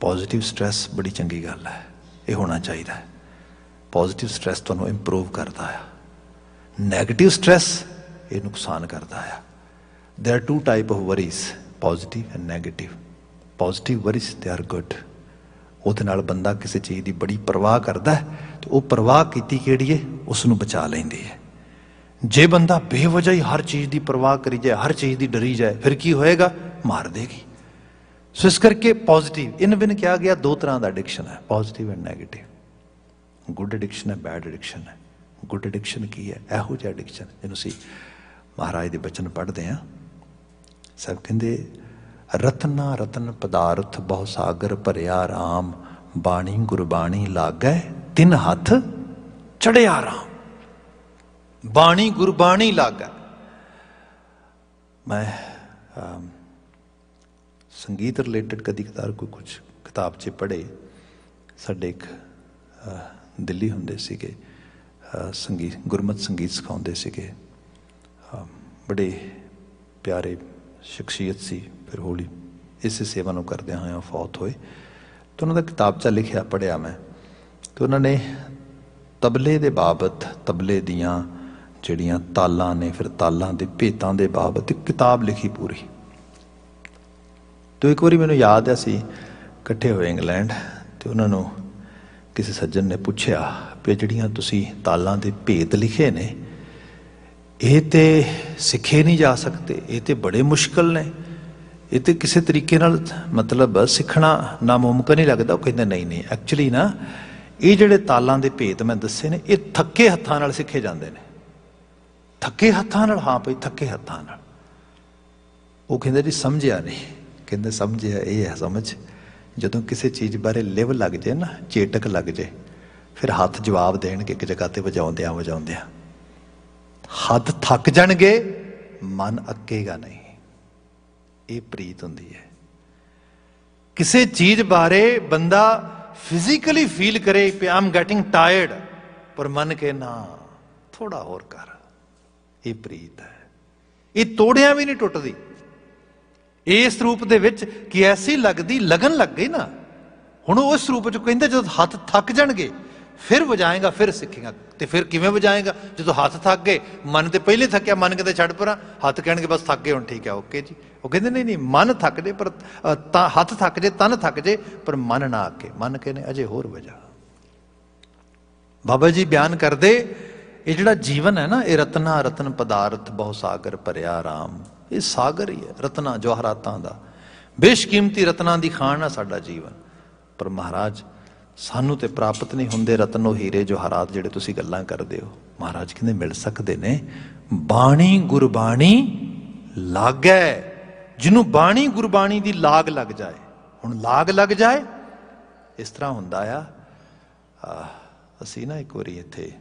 positive stress ਬੜੀ ਚੰਗੀ ਗੱਲ ਹੈ ਇਹ ਹੋਣਾ ਚਾਹੀਦਾ ਹੈ ਪੋਜ਼ਿਟਿਵ ਸਟ्रेस ਤੁਹਾਨੂੰ ਇੰਪਰੂਵ ਕਰਦਾ ਹੈ 네ਗੇਟਿਵ ਸਟ्रेस ਇਹ ਨੁਕਸਾਨ ਕਰਦਾ ਹੈ there are two type of worries positive and negative positive worries they are good ਉਹਦੇ ਨਾਲ ਬੰਦਾ ਕਿਸੇ ਚੀਜ਼ ਦੀ ਬੜੀ ਪਰਵਾਹ ਕਰਦਾ ਹੈ ਤੇ ਉਹ ਪਰਵਾਹ ਕੀਤੀ ਕਿਹੜੀ ਹੈ ਉਸ ਨੂੰ ਬਚਾ ਲੈਂਦੀ ਹੈ ਜੇ ਬੰਦਾ ਬੇਵਜ੍ਹਾ ਹੀ ਹਰ ਚੀਜ਼ ਦੀ ਪਰਵਾਹ ਕਰੀ ਜਾਏ ਹਰ ਚੀਜ਼ ਦੀ ਡਰੀ ਜਾਏ ਫਿਰ ਕੀ ਹੋਏਗਾ ਮਾਰ ਦੇਗੀ ਸੋ ਇਸ ਕਰਕੇ ਪੋਜ਼ਿਟਿਵ ਇਨ ਬਿਨ ਕਿਹਾ ਗਿਆ ਦੋ ਤਰ੍ਹਾਂ ਦਾ ਐਡਿਕਸ਼ਨ ਹੈ positive and negative good addiction ਹੈ ਬੈਡ ਐਡਿਕਸ਼ਨ ਹੈ ਗੁੱਡ ਐਡਿਕਸ਼ਨ ਕੀ ਹੈ ਇਹੋ ਜਿਹਾ ਐਡਿਕਸ਼ਨ ਜਿਹਨੂੰ ਸੀ ਮਹਾਰਾਜ ਦੇ ਬਚਨ ਪੜ੍ਹਦੇ ਆ ਸਭ ਕਹਿੰਦੇ ਰਤਨਾ ਰਤਨ ਪਦਾਰਥ ਬਹੁ ਸਾਗਰ ਭਰਿਆ ਰਾਮ ਬਾਣੀ ਗੁਰਬਾਣੀ ਲਾਗੈ ਤਿੰਨ ਹੱਥ ਚੜਿਆ ਰਾਮ ਬਾਣੀ ਗੁਰਬਾਣੀ ਲੱਗਾ ਮੈਂ ਸੰਗੀਤ ਰਿਲੇਟਡ ਕਦੀ ਕਦਾਰ ਕੋਈ ਕੁਝ ਕਿਤਾਬ 'ਚ ਪੜ੍ਹੇ ਸਾਡੇ ਇੱਕ ਦਿੱਲੀ ਹੁੰਦੇ ਸੀਗੇ ਸੰਗੀਤ ਗੁਰਮਤ ਸੰਗੀਤ ਸਿਖਾਉਂਦੇ ਸੀਗੇ ਬੜੇ ਪਿਆਰੇ ਸ਼ਖਸੀਅਤ ਸੀ ਫਿਰ ਹੋਲੀ ਇਸੇ ਸੇਵਾ ਨੂੰ ਕਰਦੇ ਹੋਇਆ ਫੌਤ ਹੋਏ ਤੇ ਉਹਨਾਂ ਦਾ ਕਿਤਾਬ ਚ ਲਿਖਿਆ ਪੜਿਆ ਮੈਂ ਤੇ ਉਹਨਾਂ ਨੇ ਤਬਲੇ ਦੇ ਬਾਬਤ ਤਬਲੇ ਦੀਆਂ ਜਿਹੜੀਆਂ ਤਾਲਾਂ ਨੇ ਫਿਰ ਤਾਲਾਂ ਦੇ ਭੇਤਾਂ ਦੇ ਬਾਬਤ ਕਿਤਾਬ ਲਿਖੀ ਪੂਰੀ ਤੋ ਇੱਕ ਵਾਰੀ ਮੈਨੂੰ ਯਾਦ ਹੈ ਸੀ ਇਕੱਠੇ ਹੋਏ ਇੰਗਲੈਂਡ ਤੇ ਉਹਨਾਂ ਨੂੰ ਕਿਸੇ ਸੱਜਣ ਨੇ ਪੁੱਛਿਆ ਕਿ ਜਿਹੜੀਆਂ ਤੁਸੀਂ ਤਾਲਾਂ ਦੇ ਭੇਤ ਲਿਖੇ ਨੇ ਇਹ ਤੇ ਸਿੱਖੇ ਨਹੀਂ ਜਾ ਸਕਦੇ ਇਹ ਤੇ ਬੜੇ ਮੁਸ਼ਕਲ ਨੇ ਇਹ ਤੇ ਕਿਸੇ ਤਰੀਕੇ ਨਾਲ ਮਤਲਬ ਸਿੱਖਣਾ ਨਾਮੁਮਕਨ ਹੀ ਲੱਗਦਾ ਉਹ ਕਹਿੰਦੇ ਨਹੀਂ ਨਹੀਂ ਐਕਚੁਅਲੀ ਨਾ ਇਹ ਜਿਹੜੇ ਤਾਲਾਂ ਦੇ ਭੇਤ ਮੈਂ ਦੱਸੇ ਨੇ ਇਹ ਥੱਕੇ ਹੱਥਾਂ ਨਾਲ ਸਿੱਖੇ ਜਾਂਦੇ ਨੇ ਥੱਕੇ ਹੱਥਾਂ ਨਾਲ ਹਾਂ ਭਈ ਥੱਕੇ ਹੱਥਾਂ ਨਾਲ ਉਹ ਕਹਿੰਦੇ ਜੀ ਸਮਝਿਆ ਨਹੀਂ ਕਹਿੰਦੇ ਸਮਝਿਆ ਇਹ ਹੈ ਸਮਝ ਜਦੋਂ ਕਿਸੇ ਚੀਜ਼ ਬਾਰੇ ਲਿਵ ਲੱਗ ਜੇ ਨਾ ਚੇਟਕ ਲੱਗ ਜੇ ਫਿਰ ਹੱਥ ਜਵਾਬ ਦੇਣਗੇ ਇੱਕ ਜਗ੍ਹਾ ਤੇ ਵਜਾਉਂਦੇ ਆ ਵਜਾਉਂਦੇ ਆ ਹੱਥ ਥੱਕ ਜਾਣਗੇ ਮਨ ਅੱਕੇਗਾ ਨਹੀਂ ਇਹ ਪ੍ਰੀਤ ਹੁੰਦੀ ਹੈ ਕਿਸੇ ਚੀਜ਼ ਬਾਰੇ ਬੰਦਾ ਫਿਜ਼ੀਕਲੀ ਫੀਲ ਕਰੇ ਪਿਆਮ ਆਮ ਗੈਟਿੰਗ ਟਾਇਰਡ ਪਰ ਮਨ ਕੇ ਨਾ ਥੋੜਾ ਹੋਰ ਕਰ ਇਹ ਪ੍ਰੀਤ ਹੈ ਇਹ ਤੋੜਿਆਂ ਵੀ ਨਹੀਂ ਟੁੱਟਦੀ ਇਸ ਰੂਪ ਦੇ ਵਿੱਚ ਕਿ ਐਸੀ ਲੱਗਦੀ ਲਗਨ ਲੱਗ ਗਈ ਨਾ ਹੁਣ ਉਸ ਰੂਪ ਚ ਕਹਿੰਦੇ ਜਦੋਂ ਹੱਥ ਥੱਕ ਜਾਣਗੇ ਫਿਰ ਵਜਾਏਗਾ ਫਿਰ ਸਿੱਖੇਗਾ ਤੇ ਫਿਰ ਕਿਵੇਂ ਵਜਾਏਗਾ ਜਦੋਂ ਹੱਥ ਥੱਕ ਗਏ ਮਨ ਤੇ ਪਹਿਲੇ ਥੱਕਿਆ ਮਨ ਕਿਤੇ ਛੱਡ ਪਰਾਂ ਹੱਥ ਕਹਿਣਗੇ ਬਸ ਥੱਕ ਗਏ ਹੁਣ ਠੀਕ ਹੈ ਓਕੇ ਜੀ ਉਹ ਕਹਿੰਦੇ ਨਹੀਂ ਨਹੀਂ ਮਨ ਥੱਕ ਜੇ ਪਰ ਤਾਂ ਹੱਥ ਥੱਕ ਜੇ ਤਨ ਥੱਕ ਜੇ ਪਰ ਮਨ ਨਾ ਆਕੇ ਮਨ ਕਹਿੰਦੇ ਅਜੇ ਹੋਰ ਵਜਾ ਬਾਬਾ ਜੀ ਬਿਆਨ ਕਰਦੇ ਇਹ ਜਿਹੜਾ ਜੀਵਨ ਹੈ ਨਾ ਇਹ ਰਤਨਾ ਰਤਨ ਪਦਾਰਥ ਬਹੁ ਸਾਗਰ ਭਰਿਆ ਰਾਮ ਇਹ ਸਾਗਰ ਹੀ ਹੈ ਰਤਨਾ ਜਵਾਹਰਾਤਾਂ ਦਾ ਬੇਸ਼ਕੀਮਤੀ ਰਤਨਾ ਦੀ ਖਾਣ ਆ ਸਾਡਾ ਜੀਵਨ ਪਰ ਮਹਾਰਾਜ ਸਾਨੂੰ ਤੇ ਪ੍ਰਾਪਤ ਨਹੀਂ ਹੁੰਦੇ ਰਤਨ ਉਹ ਹੀਰੇ ਜਵਾਹਰਾਤ ਜਿਹੜੇ ਤੁਸੀਂ ਗੱਲਾਂ ਕਰਦੇ ਹੋ ਮਹਾਰਾਜ ਕਹਿੰਦੇ ਮਿਲ ਸਕਦੇ ਨੇ ਬਾਣੀ ਗੁਰਬਾਣੀ ਲਾਗੈ ਜਿਹਨੂੰ ਬਾਣੀ ਗੁਰਬਾਣੀ ਦੀ ਲਾਗ ਲੱਗ ਜਾਏ ਹੁਣ ਲਾਗ ਲੱਗ ਜਾਏ ਇਸ ਤਰ੍ਹਾਂ ਹੁੰਦਾ ਆ ਅਸੀਂ ਨਾ ਇੱਕ ਵਾਰੀ ਇੱਥੇ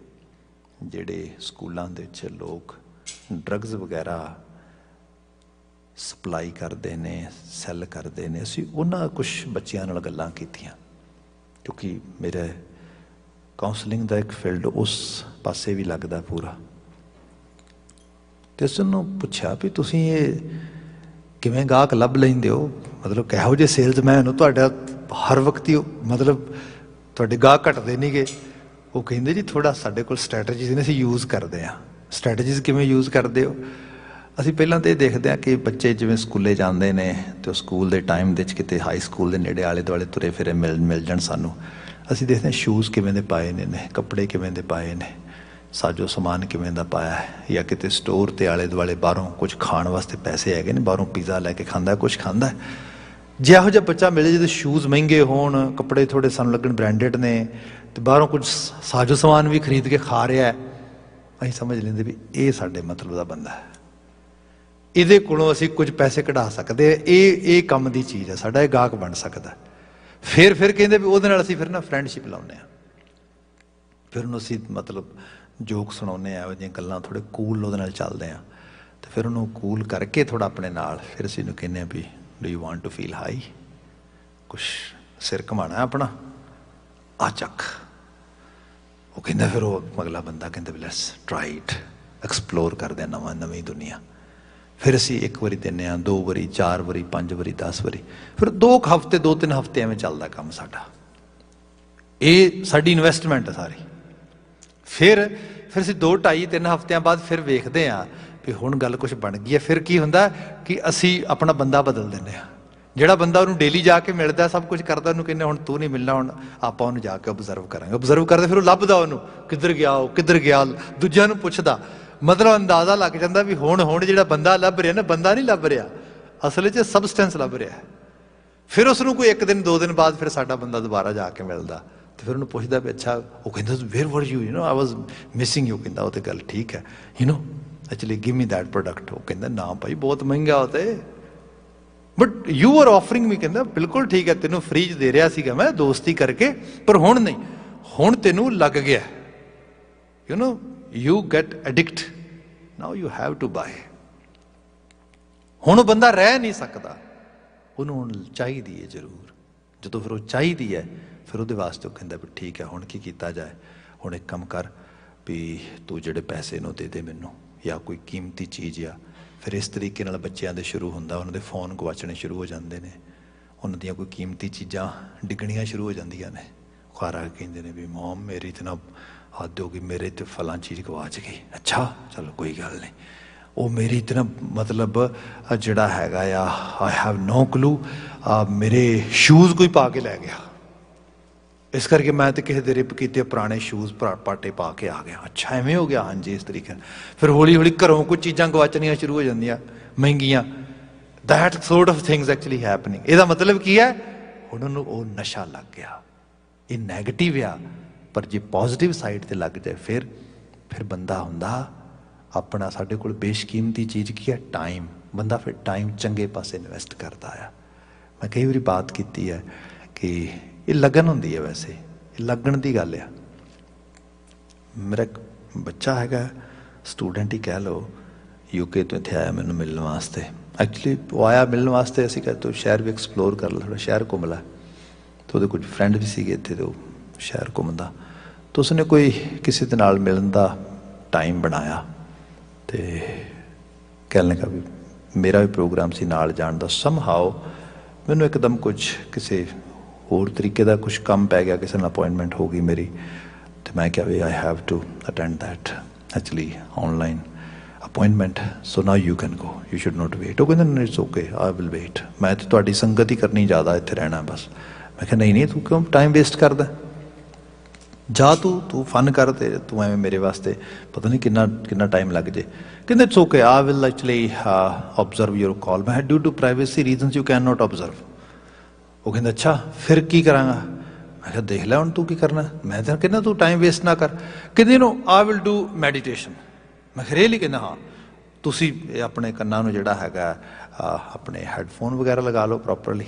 ਜਿਹੜੇ ਸਕੂਲਾਂ ਦੇ ਵਿੱਚ ਲੋਕ ਡਰੱਗਸ ਵਗੈਰਾ ਸਪਲਾਈ ਕਰਦੇ ਨੇ ਸੈਲ ਕਰਦੇ ਨੇ ਅਸੀਂ ਉਹਨਾਂ ਕੁਝ ਬੱਚਿਆਂ ਨਾਲ ਗੱਲਾਂ ਕੀਤੀਆਂ ਕਿਉਂਕਿ ਮੇਰੇ ਕਾਉਂਸਲਿੰਗ ਦਾ ਇੱਕ ਫੀਲਡ ਉਸ ਪਾਸੇ ਵੀ ਲੱਗਦਾ ਪੂਰਾ ਤੇ ਉਸ ਨੂੰ ਪੁੱਛਿਆ ਵੀ ਤੁਸੀਂ ਇਹ ਕਿਵੇਂ ਗਾਹਕ ਲੱਭ ਲੈਂਦੇ ਹੋ ਮਤਲਬ ਕਿਹੋ ਜਿਹੇ ਸੇਲਜ਼ਮੈਨ ਹੋ ਤੁਹਾਡਾ ਹਰ ਵਕਤ ਹੀ ਮਤਲਬ ਤੁਹਾਡੇ ਗਾਹਕ ਘਟਦੇ ਨਹੀਂਗੇ ਉਹ ਕਹਿੰਦੇ ਜੀ ਥੋੜਾ ਸਾਡੇ ਕੋਲ ਸਟ੍ਰੈਟਜੀਜ਼ ਨੇ ਅਸੀਂ ਯੂਜ਼ ਕਰਦੇ ਆ ਸਟ੍ਰੈਟਜੀਜ਼ ਕਿਵੇਂ ਯੂਜ਼ ਕਰਦੇ ਹੋ ਅਸੀਂ ਪਹਿਲਾਂ ਤੇ ਦੇਖਦੇ ਆ ਕਿ ਬੱਚੇ ਜਿਵੇਂ ਸਕੂਲੇ ਜਾਂਦੇ ਨੇ ਤੇ ਉਹ ਸਕੂਲ ਦੇ ਟਾਈਮ ਦੇ ਵਿੱਚ ਕਿਤੇ ਹਾਈ ਸਕੂਲ ਦੇ ਨੇੜੇ ਆਲੇ ਦੁਆਲੇ ਤੁਰੇ ਫਿਰੇ ਮਿਲ ਮਿਲ ਜਾਣ ਸਾਨੂੰ ਅਸੀਂ ਦੇਖਦੇ ਆ ਸ਼ੂਜ਼ ਕਿਵੇਂ ਦੇ ਪਾਏ ਨੇ ਨੇ ਕੱਪੜੇ ਕਿਵੇਂ ਦੇ ਪਾਏ ਨੇ ਸਾਜੋ ਸਮਾਨ ਕਿਵੇਂ ਦਾ ਪਾਇਆ ਹੈ ਜਾਂ ਕਿਤੇ ਸਟੋਰ ਤੇ ਆਲੇ ਦੁਆਲੇ ਬਾਹਰੋਂ ਕੁਝ ਖਾਣ ਵਾਸਤੇ ਪੈਸੇ ਹੈਗੇ ਨੇ ਬਾਹਰੋਂ ਪੀਜ਼ਾ ਲੈ ਕੇ ਖਾਂਦਾ ਕੁਝ ਖਾਂਦਾ ਜਿਹੋ ਜਿਹਾ ਬੱਚਾ ਮਿਲੇ ਜਿਹਦੇ ਸ਼ੂਜ਼ ਮਹਿੰਗੇ ਹੋਣ ਕੱਪੜੇ ਥੋੜੇ ਸਾਨੂੰ ਲੱਗਣ ਬ੍ਰਾਂਡਡ ਨੇ ਤੇ ਬਾਹਰੋਂ ਕੁਝ ਸਾਜੋ ਸਮਾਨ ਵੀ ਖਰੀਦ ਕੇ ਖਾ ਰਿਹਾ ਹੈ ਅਸੀਂ ਸਮਝ ਲੈਂਦੇ ਵੀ ਇਹ ਸਾਡੇ ਮਤਲਬ ਦਾ ਬੰਦਾ ਹੈ ਇਹਦੇ ਕੋਲੋਂ ਅਸੀਂ ਕੁਝ ਪੈਸੇ ਕਢਾ ਸਕਦੇ ਆ ਇਹ ਇਹ ਕੰਮ ਦੀ ਚੀਜ਼ ਹੈ ਸਾਡਾ ਇਹ ਗਾਹਕ ਬਣ ਸਕਦਾ ਫਿਰ ਫਿਰ ਕਹਿੰਦੇ ਵੀ ਉਹਦੇ ਨਾਲ ਅਸੀਂ ਫਿਰ ਨਾ ਫਰੈਂਡਸ਼ਿਪ ਲਾਉਨੇ ਆ ਫਿਰ ਉਹਨੂੰ ਅਸੀਂ ਮਤਲਬ ਜੋਕ ਸੁਣਾਉਨੇ ਆ ਉਹਦੀਆਂ ਗੱਲਾਂ ਥੋੜੇ ਕੂਲ ਉਹਦੇ ਨਾਲ ਚੱਲਦੇ ਆ ਤੇ ਫਿਰ ਉਹਨੂੰ ਕੂਲ ਕਰਕੇ ਥੋੜਾ ਆਪਣੇ ਨਾਲ ਫਿਰ ਅਸੀਂ ਉਹਨੂੰ ਕਹਿੰਨੇ ਆ ਵੀ do you want to feel high ਕੁਛ ਸਿਰ ਘਮਾਣਾ ਆਪਣਾ ਆ ਚੱਕ ਕਹਿੰਦਾ ਫਿਰ ਉਹ ਅਗਲਾ ਬੰਦਾ ਕਹਿੰਦਾ ਵੀ ਲੈਟਸ ਟ੍ਰਾਈ ਇਟ ਐਕਸਪਲੋਰ ਕਰਦੇ ਆ ਨਵਾਂ ਨਵੀਂ ਦੁਨੀਆ ਫਿਰ ਅਸੀਂ ਇੱਕ ਵਾਰੀ ਦਿੰਨੇ ਆ ਦੋ ਵਾਰੀ ਚਾਰ ਵਾਰੀ ਪੰਜ ਵਾਰੀ 10 ਵਾਰੀ ਫਿਰ ਦੋ ਹਫ਼ਤੇ ਦੋ ਤਿੰਨ ਹਫ਼ਤੇ ਐਵੇਂ ਚੱਲਦਾ ਕੰਮ ਸਾਡਾ ਇਹ ਸਾਡੀ ਇਨਵੈਸਟਮੈਂਟ ਹੈ ਸਾਰੀ ਫਿਰ ਫਿਰ ਅਸੀਂ ਦੋ ਢਾਈ ਤਿੰਨ ਹਫ਼ਤਿਆਂ ਬਾਅਦ ਫਿਰ ਵੇਖਦੇ ਆ ਵੀ ਹੁਣ ਗੱਲ ਕੁਝ ਬਣ ਗਈ ਹੈ ਫਿਰ ਕੀ ਹੁੰਦਾ ਕਿ ਅਸੀਂ ਆਪਣਾ ਬੰਦਾ ਬਦਲ ਦਿੰਨੇ ਆ ਜਿਹੜਾ ਬੰਦਾ ਉਹਨੂੰ ਡੇਲੀ ਜਾ ਕੇ ਮਿਲਦਾ ਸਭ ਕੁਝ ਕਰਦਾ ਉਹਨੂੰ ਕਹਿੰਦੇ ਹੁਣ ਤੂੰ ਨਹੀਂ ਮਿਲਣਾ ਹੁਣ ਆਪਾਂ ਉਹਨੂੰ ਜਾ ਕੇ ਆਬਜ਼ਰਵ ਕਰਾਂਗੇ ਆਬਜ਼ਰਵ ਕਰਦੇ ਫਿਰ ਉਹ ਲੱਭਦਾ ਉਹਨੂੰ ਕਿੱਧਰ ਗਿਆ ਉਹ ਕਿੱਧਰ ਗਿਆ ਦੂਜਿਆਂ ਨੂੰ ਪੁੱਛਦਾ ਮਤਲਬ ਅੰਦਾਜ਼ਾ ਲੱਗ ਜਾਂਦਾ ਵੀ ਹੁਣ ਹੁਣ ਜਿਹੜਾ ਬੰਦਾ ਲੱਭ ਰਿਹਾ ਨਾ ਬੰਦਾ ਨਹੀਂ ਲੱਭ ਰਿਹਾ ਅਸਲ 'ਚ ਸਬਸਟੈਂਸ ਲੱਭ ਰਿਹਾ ਫਿਰ ਉਸ ਨੂੰ ਕੋਈ ਇੱਕ ਦਿਨ ਦੋ ਦਿਨ ਬਾਅਦ ਫਿਰ ਸਾਡਾ ਬੰਦਾ ਦੁਬਾਰਾ ਜਾ ਕੇ ਮਿਲਦਾ ਤੇ ਫਿਰ ਉਹਨੂੰ ਪੁੱਛਦਾ ਵੀ ਅੱਛਾ ਉਹ ਕਹਿੰਦਾ where were you you know I was missing you ਕਹਿੰਦਾ ਉਹ ਤੇ ਗੱਲ ਠੀਕ ਹੈ you know actually give me that product ਉਹ ਕਹਿੰਦਾ ਨਾ ਭਾਈ ਬਹੁਤ ਮਹਿੰਗਾ ਹੋਤੇ but you are offering me ਕਹਿੰਦਾ ਬਿਲਕੁਲ ਠੀਕ ਹੈ ਤੈਨੂੰ ਫ੍ਰੀਜ ਦੇ ਰਿਹਾ ਸੀਗਾ ਮੈਂ ਦੋਸਤੀ ਕਰਕੇ ਪਰ ਹੁਣ ਨਹੀਂ ਹੁਣ ਤੈਨੂੰ ਲੱਗ ਗਿਆ you know you get addict now you have to buy ਹੁਣ ਉਹ ਬੰਦਾ ਰਹਿ ਨਹੀਂ ਸਕਦਾ ਉਹਨੂੰ ਹੁਣ ਚਾਹੀਦੀ ਹੈ ਜ਼ਰੂਰ ਜਦੋਂ ਫਿਰ ਉਹ ਚਾਹੀਦੀ ਹੈ ਫਿਰ ਉਹਦੇ ਵਾਸਤੇ ਉਹ ਕਹਿੰਦਾ ਵੀ ਠੀਕ ਹੈ ਹੁਣ ਕੀ ਕੀਤਾ ਜਾਏ ਹੁਣ ਇੱਕ ਕੰਮ ਕਰ ਵੀ ਤੂੰ ਜਿਹੜੇ ਪੈਸੇ ਨੂੰ ਦੇ ਦੇ ਮੈਨੂੰ ਜਾਂ ਕੋਈ ਕੀਮਤੀ ਚੀਜ਼ ਆ ਫਿਰ ਇਸ ਤਰੀਕੇ ਨਾਲ ਬੱਚਿਆਂ ਦੇ ਸ਼ੁਰੂ ਹੁੰਦਾ ਉਹਨਾਂ ਦੇ ਫੋਨ ਗਵਾਚਣੇ ਸ਼ੁਰੂ ਹੋ ਜਾਂਦੇ ਨੇ ਉਹਨਾਂ ਦੀਆਂ ਕੋਈ ਕੀਮਤੀ ਚੀਜ਼ਾਂ ਡਿੱਗਣੀਆਂ ਸ਼ੁਰੂ ਹੋ ਜਾਂਦੀਆਂ ਨੇ ਖਾਰਾ ਕਹਿੰਦੇ ਨੇ ਵੀ ਮਮ ਮੇਰੀ ਇਤਨਾ ਹੱਦ ਹੋ ਗਈ ਮੇਰੇ ਤੇ ਫਲਾਂ ਚੀਜ਼ ਗਵਾਚ ਗਈ ਅੱਛਾ ਚਲੋ ਕੋਈ ਗੱਲ ਨਹੀਂ ਉਹ ਮੇਰੀ ਇਤਨਾ ਮਤਲਬ ਜਿਹੜਾ ਹੈਗਾ ਆ ਆਈ ਹੈਵ ਨੋ ਕਲੂ ਮੇਰੇ ਸ਼ੂਜ਼ ਕੋਈ ਪਾ ਕੇ ਲੈ ਗਿਆ ਇਸ ਕਰਕੇ ਮੈਂ ਤੇ ਕਿਸੇ ਦੇ ਰਿਪ ਕੀਤੇ ਪੁਰਾਣੇ ਸ਼ੂਜ਼ ਪਾਟੇ ਪਾ ਕੇ ਆ ਗਿਆ ਅੱਛਾ ਐਵੇਂ ਹੋ ਗਿਆ ਹਾਂਜੀ ਇਸ ਤਰੀਕੇ ਫਿਰ ਹੌਲੀ ਹੌਲੀ ਘਰੋਂ ਕੁਝ ਚੀਜ਼ਾਂ ਗਵਾਚਣੀਆਂ ਸ਼ੁਰੂ ਹੋ ਜਾਂਦੀਆਂ ਮਹਿੰਗੀਆਂ that sort of things actually happening ਇਹਦਾ ਮਤਲਬ ਕੀ ਹੈ ਉਹਨਾਂ ਨੂੰ ਉਹ ਨਸ਼ਾ ਲੱਗ ਗਿਆ ਇਹ 네ਗੇਟਿਵ ਆ ਪਰ ਜੇ ਪੋਜ਼ਿਟਿਵ ਸਾਈਡ ਤੇ ਲੱਗ ਜਾਏ ਫਿਰ ਫਿਰ ਬੰਦਾ ਹੁੰਦਾ ਆਪਣਾ ਸਾਡੇ ਕੋਲ ਬੇਸ਼ਕੀਮਤੀ ਚੀਜ਼ ਕੀ ਹੈ ਟਾਈਮ ਬੰਦਾ ਫਿਰ ਟਾਈਮ ਚੰਗੇ ਪਾਸੇ ਇਨਵੈਸਟ ਕਰਦਾ ਆ ਮੈਂ ਕਈ ਵਾਰੀ ਬਾਤ ਕੀਤੀ ਹੈ ਕਿ ਇਹ ਲਗਨ ਹੁੰਦੀ ਹੈ ਵੈਸੇ ਇਹ ਲੱਗਣ ਦੀ ਗੱਲ ਆ ਮੇਰਾ ਇੱਕ ਬੱਚਾ ਹੈਗਾ ਸਟੂਡੈਂਟ ਹੀ ਕਹਿ ਲੋ ਯੂਕੇ ਤੋਂ ਇੱਥੇ ਆਇਆ ਮੈਨੂੰ ਮਿਲਣ ਵਾਸਤੇ ਐਕਚੁਅਲੀ ਉਹ ਆਇਆ ਮਿਲਣ ਵਾਸਤੇ ਅਸੀਂ ਕਹਿੰਦੇ ਤੋ ਸ਼ਹਿਰ ਵੀ ਐਕਸਪਲੋਰ ਕਰ ਲੈ ਥੋੜਾ ਸ਼ਹਿਰ ਘੁੰਮ ਲੈ ਤੋ ਉਹਦੇ ਕੁਝ ਫਰੈਂਡ ਵੀ ਸੀਗੇ ਇੱਥੇ ਤੋਂ ਸ਼ਹਿਰ ਘੁੰਮਦਾ ਤੋ ਉਸਨੇ ਕੋਈ ਕਿਸੇ ਦੇ ਨਾਲ ਮਿਲਣ ਦਾ ਟਾਈਮ ਬਣਾਇਆ ਤੇ ਕਹਿਣ ਲੱਗਾ ਵੀ ਮੇਰਾ ਵੀ ਪ੍ਰੋਗਰਾਮ ਸੀ ਨਾਲ ਜਾਣ ਦਾ ਸਮਹਾਉ ਮੈਨੂੰ ਇੱਕਦਮ ਕੁਝ ਕਿਸੇ ਹੋਰ ਤਰੀਕੇ ਦਾ ਕੁਝ ਕੰਮ ਪੈ ਗਿਆ ਕਿਸੇ ਨਾਲ ਅਪਾਇੰਟਮੈਂਟ ਹੋ ਗਈ ਮੇਰੀ ਤੇ ਮੈਂ ਕਿਹਾ ਵੀ I have to attend that actually online appointment so now you can go you should not wait ਉਹ ਕਹਿੰਦਾ it's okay I will wait ਮੈਂ ਤੇ ਤੁਹਾਡੀ ਸੰਗਤ ਹੀ ਕਰਨੀ ਜ਼ਿਆਦਾ ਇੱਥੇ ਰਹਿਣਾ ਬਸ ਮੈਂ ਕਿਹਾ ਨਹੀਂ ਨਹੀਂ ਤੂੰ ਕਿਉਂ ਟਾਈਮ ਵੇਸਟ ਕਰਦਾ ਜਾ ਤੂੰ ਤੂੰ ਫਨ ਕਰ ਤੇ ਤੂੰ ਐਵੇਂ ਮੇਰੇ ਵਾਸਤੇ ਪਤਾ ਨਹੀਂ ਕਿੰਨਾ ਕਿੰਨਾ ਟਾਈਮ ਲੱਗ ਜੇ ਕਹਿੰਦੇ it's okay I will actually observe your call ਮੈਂ due to privacy reasons you can not observe ਉਹ ਕਹਿੰਦਾ ਅੱਛਾ ਫਿਰ ਕੀ ਕਰਾਂਗਾ ਮੈਂ ਕਿਹਾ ਦੇਖ ਲੈ ਹੁਣ ਤੂੰ ਕੀ ਕਰਨਾ ਮੈਂ ਤਾਂ ਕਹਿੰਦਾ ਤੂੰ ਟਾਈਮ ਵੇਸਟ ਨਾ ਕਰ ਕਹਿੰਦੇ ਨੂੰ ਆ ਵਿਲ ਡੂ ਮੈਡੀਟੇਸ਼ਨ ਮੈਂ ਖਰੇਲੀ ਕਹਿੰਦਾ ਹਾਂ ਤੁਸੀਂ ਆਪਣੇ ਕੰਨਾਂ ਨੂੰ ਜਿਹੜਾ ਹੈਗਾ ਆਪਣੇ ਹੈੱਡਫੋਨ ਵਗੈਰਾ ਲਗਾ ਲਓ ਪ੍ਰੋਪਰਲੀ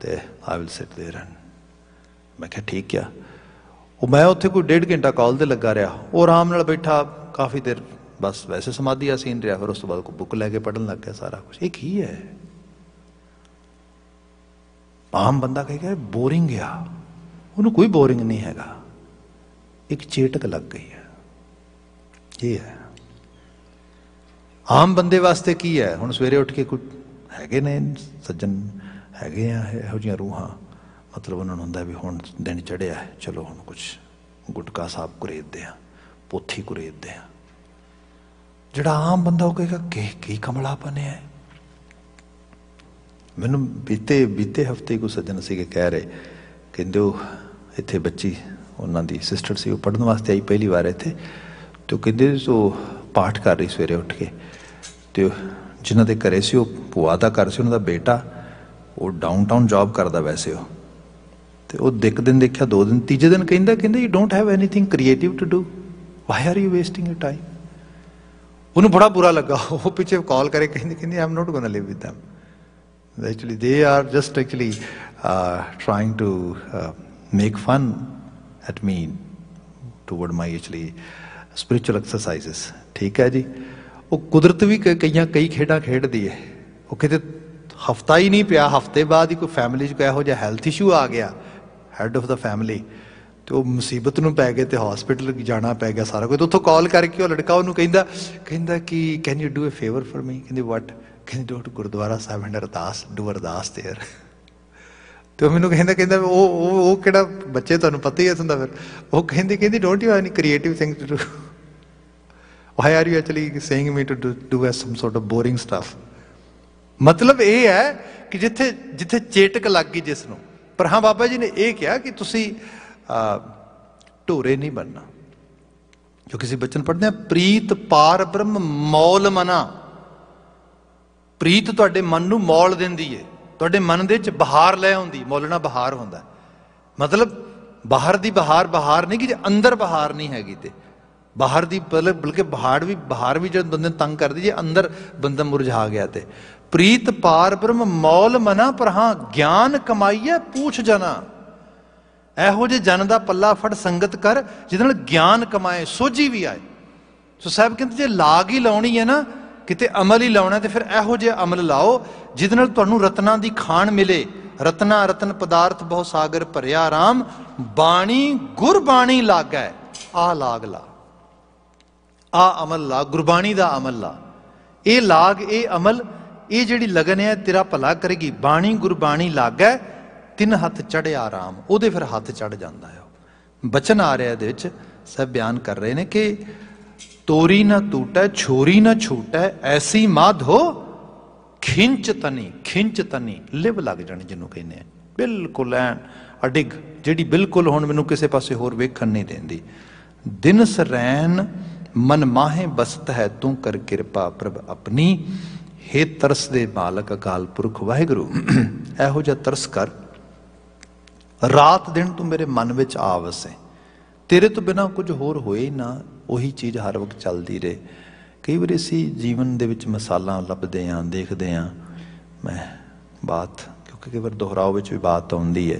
ਤੇ ਆ ਵਿਲ ਸਿਟ देयर ਐਂਡ ਮੈਂ ਕਿਹਾ ਠੀਕ ਆ ਉਹ ਮੈਂ ਉੱਥੇ ਕੋਈ ਡੇਢ ਘੰਟਾ ਕਾਲ ਤੇ ਲੱਗਾ ਰਿਹਾ ਉਹ ਆਰਾਮ ਨਾਲ ਬੈਠਾ ਕਾਫੀ ਦੇਰ ਬਸ ਵੈਸੇ ਸਮਾਧੀ ਆ ਸੀਨ ਰਿਹਾ ਫਿਰ ਉਸ ਤੋਂ ਬਾਅਦ ਕੋ ਬੁੱਕ ਲੈ ਕੇ ਪੜਨ ਲੱਗ ਗਿਆ ਸਾਰਾ ਕੁਝ ਇਹ ਕੀ ਹੈ ਆਮ ਬੰਦਾ ਕਹੇਗਾ ਬੋਰਿੰਗ ਆ ਉਹਨੂੰ ਕੋਈ ਬੋਰਿੰਗ ਨਹੀਂ ਹੈਗਾ ਇੱਕ ਚੇਟਕ ਲੱਗ ਗਈ ਹੈ ਇਹ ਹੈ ਆਮ ਬੰਦੇ ਵਾਸਤੇ ਕੀ ਹੈ ਹੁਣ ਸਵੇਰੇ ਉੱਠ ਕੇ ਕੋਈ ਹੈਗੇ ਨੇ ਸੱਜਣ ਹੈਗੇ ਆ ਇਹੋ ਜੀਆਂ ਰੂਹਾਂ ਮਤਲਬ ਉਹਨਾਂ ਨੂੰ ਹੁੰਦਾ ਵੀ ਹੁਣ ਦਿਨ ਚੜਿਆ ਹੈ ਚਲੋ ਹੁਣ ਕੁਝ ਗੁਟਕਾ ਸਾਹਿਬ ਕੁਰੇਦਦੇ ਆ ਪੋਥੀ ਕੁਰੇਦਦੇ ਆ ਜਿਹੜਾ ਆਮ ਬੰਦਾ ਉਹ ਕਹੇਗਾ ਕਿ ਕੀ ਕਮਲਾ ਬਣਿਆ ਹੈ ਮੈਨੂੰ ਬੀਤੇ ਬੀਤੇ ਹਫਤੇ ਕੋ ਸੱਜਣ ਸੀਗੇ ਕਹਿ ਰਹੇ ਕਹਿੰਦੇ ਉਹ ਇੱਥੇ ਬੱਚੀ ਉਹਨਾਂ ਦੀ ਸਿਸਟਰ ਸੀ ਉਹ ਪੜਨ ਵਾਸਤੇ ਆਈ ਪਹਿਲੀ ਵਾਰ ਇੱਥੇ ਤੇ ਕਹਿੰਦੇ ਸੋ ਪਾਠ ਕਰ ਰਹੀ ਸਵੇਰੇ ਉੱਠ ਕੇ ਤੇ ਜਿਨ੍ਹਾਂ ਦੇ ਘਰੇ ਸੀ ਉਹ ਪੁਆ ਦਾ ਘਰ ਸੀ ਉਹਨਾਂ ਦਾ ਬੇਟਾ ਉਹ ਡਾਊਨਟਾਊਨ ਜੌਬ ਕਰਦਾ ਵੈਸੇ ਉਹ ਤੇ ਉਹ ਦਿੱਕ ਦਿਨ ਦੇਖਿਆ ਦੋ ਦਿਨ ਤੀਜੇ ਦਿਨ ਕਹਿੰਦਾ ਕਹਿੰਦਾ you don't have anything creative to do why are you wasting you time ਉਹਨੂੰ ਬੜਾ ਬੁਰਾ ਲੱਗਾ ਉਹ ਪਿੱਛੇ ਕਾਲ ਕਰੇ ਕਹਿੰਦੇ ਕਹਿੰਦੇ I'm not gonna live with them Actually, they are just actually uh, trying to uh, make fun at me toward my actually spiritual exercises. ਠੀਕ ਹੈ ਜੀ ਉਹ ਕੁਦਰਤ ਵੀ ਕਈਆਂ ਕਈ ਖੇਡਾਂ ਖੇਡਦੀ ਹੈ ਉਹ ਕਿਤੇ ਹਫਤਾ ਹੀ ਨਹੀਂ ਪਿਆ ਹਫਤੇ ਬਾਅਦ ਹੀ ਕੋਈ ਫੈਮਿਲੀ 'ਚ ਕੋਈ ਇਹੋ ਜਿਹਾ ਹੈਲਥ ਇਸ਼ੂ ਆ ਗਿਆ ਹੈਡ ਆਫ ਦਾ ਫੈਮਿਲੀ ਤੇ ਉਹ ਮੁਸੀਬਤ ਨੂੰ ਪੈ ਗਏ ਤੇ ਹਸਪੀਟਲ ਜਾਣਾ ਪੈ ਗਿਆ ਸਾਰਾ ਕੁਝ ਉੱਥੋਂ ਕਾਲ ਕਰਕੇ ਉਹ ਲੜਕਾ ਉਹਨੂੰ ਕਹਿੰਦਾ ਕਹਿੰਦਾ ਕਿ can you do a favour for me ਕਹਿੰਦੀ ਵਾਟ ਕਹਿੰਦੇ doctor Gurdwara Sahib and Ardaas do Ardaas there ਤੇ ਉਹ ਮੈਨੂੰ ਕਹਿੰਦਾ ਕਹਿੰਦਾ ਉਹ ਉਹ ਉਹ ਕਿਹੜਾ ਬੱਚੇ ਤੁਹਾਨੂੰ ਪਤਾ ਹੀ ਹੁੰਦਾ ਫਿਰ ਉਹ ਕਹਿੰਦੀ ਕਹਿੰਦੀ don't you any creative thing to do why are you actually saying me to do a some sort of boring stuff ਮਤਲਬ ਇਹ ਹੈ ਕਿ ਜਿੱਥੇ ਜਿੱਥੇ ਚੇਟਕ ਲੱਗ ਗਈ ਜਿਸ ਨੂੰ ਪਰ ਹਾਂ ਬਾਬਾ ਜੀ ਨੇ ਇਹ ਕਿਹਾ ਕਿ ਤੁਸੀਂ ਢੋਰੇ ਨਹੀਂ ਬਣਨਾ ਜੋ ਕਿਸੇ ਬਚਨ ਪੜਦੇ ਆ ਪ੍ਰੀਤ ਪਾਰ ਬ੍ਰਹਮ ਮੌਲ ਮਨਾ ਪ੍ਰੀਤ ਤੁਹਾਡੇ ਮਨ ਨੂੰ ਮੌਲ ਦਿੰਦੀ ਏ ਤੁਹਾਡੇ ਮਨ ਦੇ ਵਿੱਚ ਬਹਾਰ ਲੈ ਆਉਂਦੀ ਮੌਲਣਾ ਬਹਾਰ ਹੁੰਦਾ ਮਤਲਬ ਬਾਹਰ ਦੀ ਬਹਾਰ ਬਹਾਰ ਨਹੀਂ ਕਿ ਜੇ ਅੰਦਰ ਬਹਾਰ ਨਹੀਂ ਹੈਗੀ ਤੇ ਬਾਹਰ ਦੀ ਬਲਕਿ ਬਹਾਰ ਵੀ ਬਹਾਰ ਵੀ ਜਦ ਬੰਦੇ ਤੰਗ ਕਰਦੀ ਜੇ ਅੰਦਰ ਬੰਦਾ ਮੁਰਝਾ ਗਿਆ ਤੇ ਪ੍ਰੀਤ ਪਾਰ ਬ੍ਰਹਮ ਮੌਲ ਮਨਾ ਪਰਹਾ ਗਿਆਨ ਕਮਾਈਏ ਪੂਛ ਜਨਾ ਇਹੋ ਜੇ ਜਨ ਦਾ ਪੱਲਾ ਫੜ ਸੰਗਤ ਕਰ ਜਿਹਦੇ ਨਾਲ ਗਿਆਨ ਕਮਾਏ ਸੋਝੀ ਵੀ ਆਏ ਸੋ ਸਾਹਿਬ ਕਹਿੰਦੇ ਜੇ ਲਾਗ ਹੀ ਲਾਉਣੀ ਹੈ ਨਾ ਕਿਤੇ ਅਮਲ ਹੀ ਲਾਉਣਾ ਤੇ ਫਿਰ ਇਹੋ ਜਿਹਾ ਅਮਲ ਲਾਓ ਜਿਸ ਨਾਲ ਤੁਹਾਨੂੰ ਰਤਨਾ ਦੀ ਖਾਣ ਮਿਲੇ ਰਤਨਾ ਰਤਨ ਪਦਾਰਥ ਬਹੁ ਸਾਗਰ ਭਰਿਆ ਆਰਾਮ ਬਾਣੀ ਗੁਰਬਾਣੀ ਲਾਗੈ ਆ ਲਾਗ ਲਾ ਆ ਅਮਲ ਲਾ ਗੁਰਬਾਣੀ ਦਾ ਅਮਲ ਲਾ ਇਹ ਲਾਗ ਇਹ ਅਮਲ ਇਹ ਜਿਹੜੀ ਲਗਨ ਹੈ ਤੇਰਾ ਭਲਾ ਕਰੇਗੀ ਬਾਣੀ ਗੁਰਬਾਣੀ ਲਾਗੈ ਤਿੰਨ ਹੱਥ ਚੜਿਆ ਆਰਾਮ ਉਹਦੇ ਫਿਰ ਹੱਥ ਚੜ ਜਾਂਦਾ ਹੈ ਬਚਨ ਆ ਰਿਹਾ ਇਹਦੇ ਵਿੱਚ ਸਭ ਬਿਆਨ ਕਰ ਰਹੇ ਨੇ ਕਿ ਤੋਰੀ ਨਾ ਟੂਟੈ ਛੋਰੀ ਨਾ ਛੂਟੈ ਐਸੀ ਮਾਧੋ ਖਿੰਚ ਤਨੀ ਖਿੰਚ ਤਨੀ ਲਿਵ ਲੱਗ ਜਣ ਜਿਹਨੂੰ ਕਹਿੰਦੇ ਆ ਬਿਲਕੁਲ ਐ ਅਡਿਗ ਜਿਹੜੀ ਬਿਲਕੁਲ ਹੁਣ ਮੈਨੂੰ ਕਿਸੇ ਪਾਸੇ ਹੋਰ ਵੇਖਣ ਨਹੀਂ ਦਿੰਦੀ ਦਿਨ ਸਰੈਨ ਮਨ ਮਾਹੇ ਬਸਤ ਹੈ ਤੂੰ ਕਰ ਕਿਰਪਾ ਪ੍ਰਭ ਆਪਣੀ ਹੇ ਤਰਸ ਦੇ ਮਾਲਕ ਅਕਾਲ ਪੁਰਖ ਵਾਹਿਗੁਰੂ ਇਹੋ ਜਿਹਾ ਤਰਸ ਕਰ ਰਾਤ ਦਿਨ ਤੂੰ ਮੇਰੇ ਮਨ ਵਿੱਚ ਆਵਸੇ ਤੇਰੇ ਤੋਂ ਬਿਨਾ ਕੁਝ ਹੋਰ ਹੋਏ ਨਾ ਉਹੀ ਚੀਜ਼ ਹਰ ਵਕਤ ਚੱਲਦੀ ਰਹੇ ਕਈ ਵਾਰੀ ਸੀ ਜੀਵਨ ਦੇ ਵਿੱਚ ਮਸਾਲਾ ਲੱਭਦੇ ਆਂ ਦੇਖਦੇ ਆਂ ਮੈਂ ਬਾਤ ਕਿਉਂਕਿ ਕਈ ਵਾਰ ਦੁਹਰਾਓ ਵਿੱਚ ਵੀ ਬਾਤ ਆਉਂਦੀ ਹੈ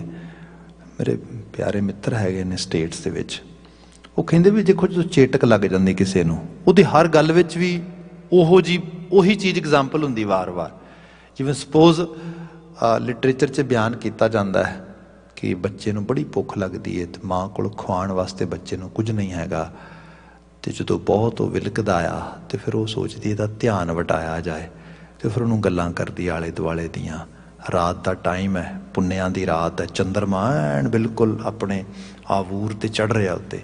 ਮੇਰੇ ਪਿਆਰੇ ਮਿੱਤਰ ਹੈਗੇ ਨੇ ਸਟੇਟਸ ਦੇ ਵਿੱਚ ਉਹ ਕਹਿੰਦੇ ਵੀ ਦੇਖੋ ਜਦੋਂ ਚੇਟਕ ਲੱਗ ਜਾਂਦੀ ਕਿਸੇ ਨੂੰ ਉਹਦੀ ਹਰ ਗੱਲ ਵਿੱਚ ਵੀ ਉਹੋ ਜੀ ਉਹੀ ਚੀਜ਼ ਐਗਜ਼ਾਮਪਲ ਹੁੰਦੀ ਵਾਰ-ਵਾਰ ਜਿਵੇਂ ਸਪੋਜ਼ ਲਿਟਰੇਚਰ 'ਚ ਬਿਆਨ ਕੀਤਾ ਜਾਂਦਾ ਹੈ ਕਿ ਬੱਚੇ ਨੂੰ ਬੜੀ ਭੁੱਖ ਲੱਗਦੀ ਹੈ ਤੇ ਮਾਂ ਕੋਲ ਖਵਾਉਣ ਵਾਸਤੇ ਬੱਚੇ ਨੂੰ ਕੁਝ ਨਹੀਂ ਹੈਗਾ ਤੇ ਜਦੋਂ ਬਹੁਤ ਉਹ ਵਿਲਕਦਾ ਆ ਤੇ ਫਿਰ ਉਹ ਸੋਚਦੀ ਇਹਦਾ ਧਿਆਨ ਵਟਾਇਆ ਜਾਏ ਤੇ ਫਿਰ ਉਹਨੂੰ ਗੱਲਾਂ ਕਰਦੀ ਆਲੇ ਦੁਆਲੇ ਦੀਆਂ ਰਾਤ ਦਾ ਟਾਈਮ ਹੈ ਪੁੰਨਿਆਂ ਦੀ ਰਾਤ ਹੈ ਚੰਦਰਮਾ ਐਨ ਬਿਲਕੁਲ ਆਪਣੇ ਆਵੂਰ ਤੇ ਚੜ ਰਿਹਾ ਉੱਤੇ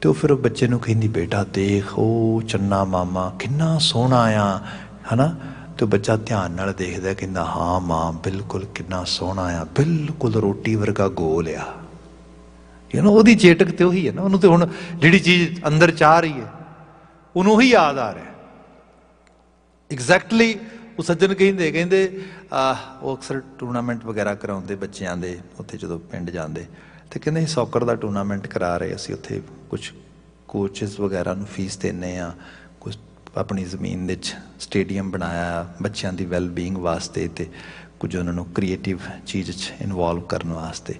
ਤੇ ਉਹ ਫਿਰ ਬੱਚੇ ਨੂੰ ਕਹਿੰਦੀ ਬੇਟਾ ਦੇਖ ਉਹ ਚੰਨਾ ਮਾਮਾ ਕਿੰਨਾ ਸੋਹਣਾ ਆ ਹਨਾ ਤੇ ਬੱਚਾ ਧਿਆਨ ਨਾਲ ਦੇਖਦਾ ਕਹਿੰਦਾ ਹਾਂ ਮਾਂ ਬਿਲਕੁਲ ਕਿੰਨਾ ਸੋਹਣਾ ਆ ਬਿਲਕੁਲ ਰੋਟੀ ਵਰਗਾ ਗੋਲ ਆ ਇਹ ਨਾ ਉਹਦੀ ਚੇਟਕ ਤੇ ਉਹੀ ਹੈ ਨਾ ਉਹਨੂੰ ਤੇ ਹੁਣ ਜਿਹੜੀ ਚੀਜ਼ ਅੰਦਰ ਚਾਹ ਰਹੀ ਹੈ ਉਹਨੂੰ ਉਹੀ ਯਾਦ ਆ ਰਿਹਾ ਐਗਜ਼ੈਕਟਲੀ ਉਹ ਸੱਜਣ ਕਹਿੰਦੇ ਕਹਿੰਦੇ ਉਹ ਅਕਸਰ ਟੂਰਨਾਮੈਂਟ ਵਗੈਰਾ ਕਰਾਉਂਦੇ ਬੱਚਿਆਂ ਦੇ ਉੱਥੇ ਜਦੋਂ ਪਿੰਡ ਜਾਂਦੇ ਤੇ ਕਹਿੰਦੇ ਸੌਕਰ ਦਾ ਟੂਰਨਾਮੈਂਟ ਕਰਾ ਰਹੇ ਅਸੀਂ ਉੱਥੇ ਕੁਝ ਕੋਚਸ ਵਗੈਰਾ ਨੂੰ ਫੀਸ ਦੇਣੇ ਆ ਕੁਝ ਆਪਣੀ ਜ਼ਮੀਨ ਵਿੱਚ ਸਟੇਡੀਅਮ ਬਣਾਇਆ ਬੱਚਿਆਂ ਦੀ ਵੈਲ ਬੀਇੰਗ ਵਾਸਤੇ ਤੇ ਕੁਝ ਉਹਨਾਂ ਨੂੰ ਕ੍ਰੀਏਟਿਵ ਚੀਜ਼ ਇਨਵੋਲਵ ਕਰਨ ਵਾਸਤੇ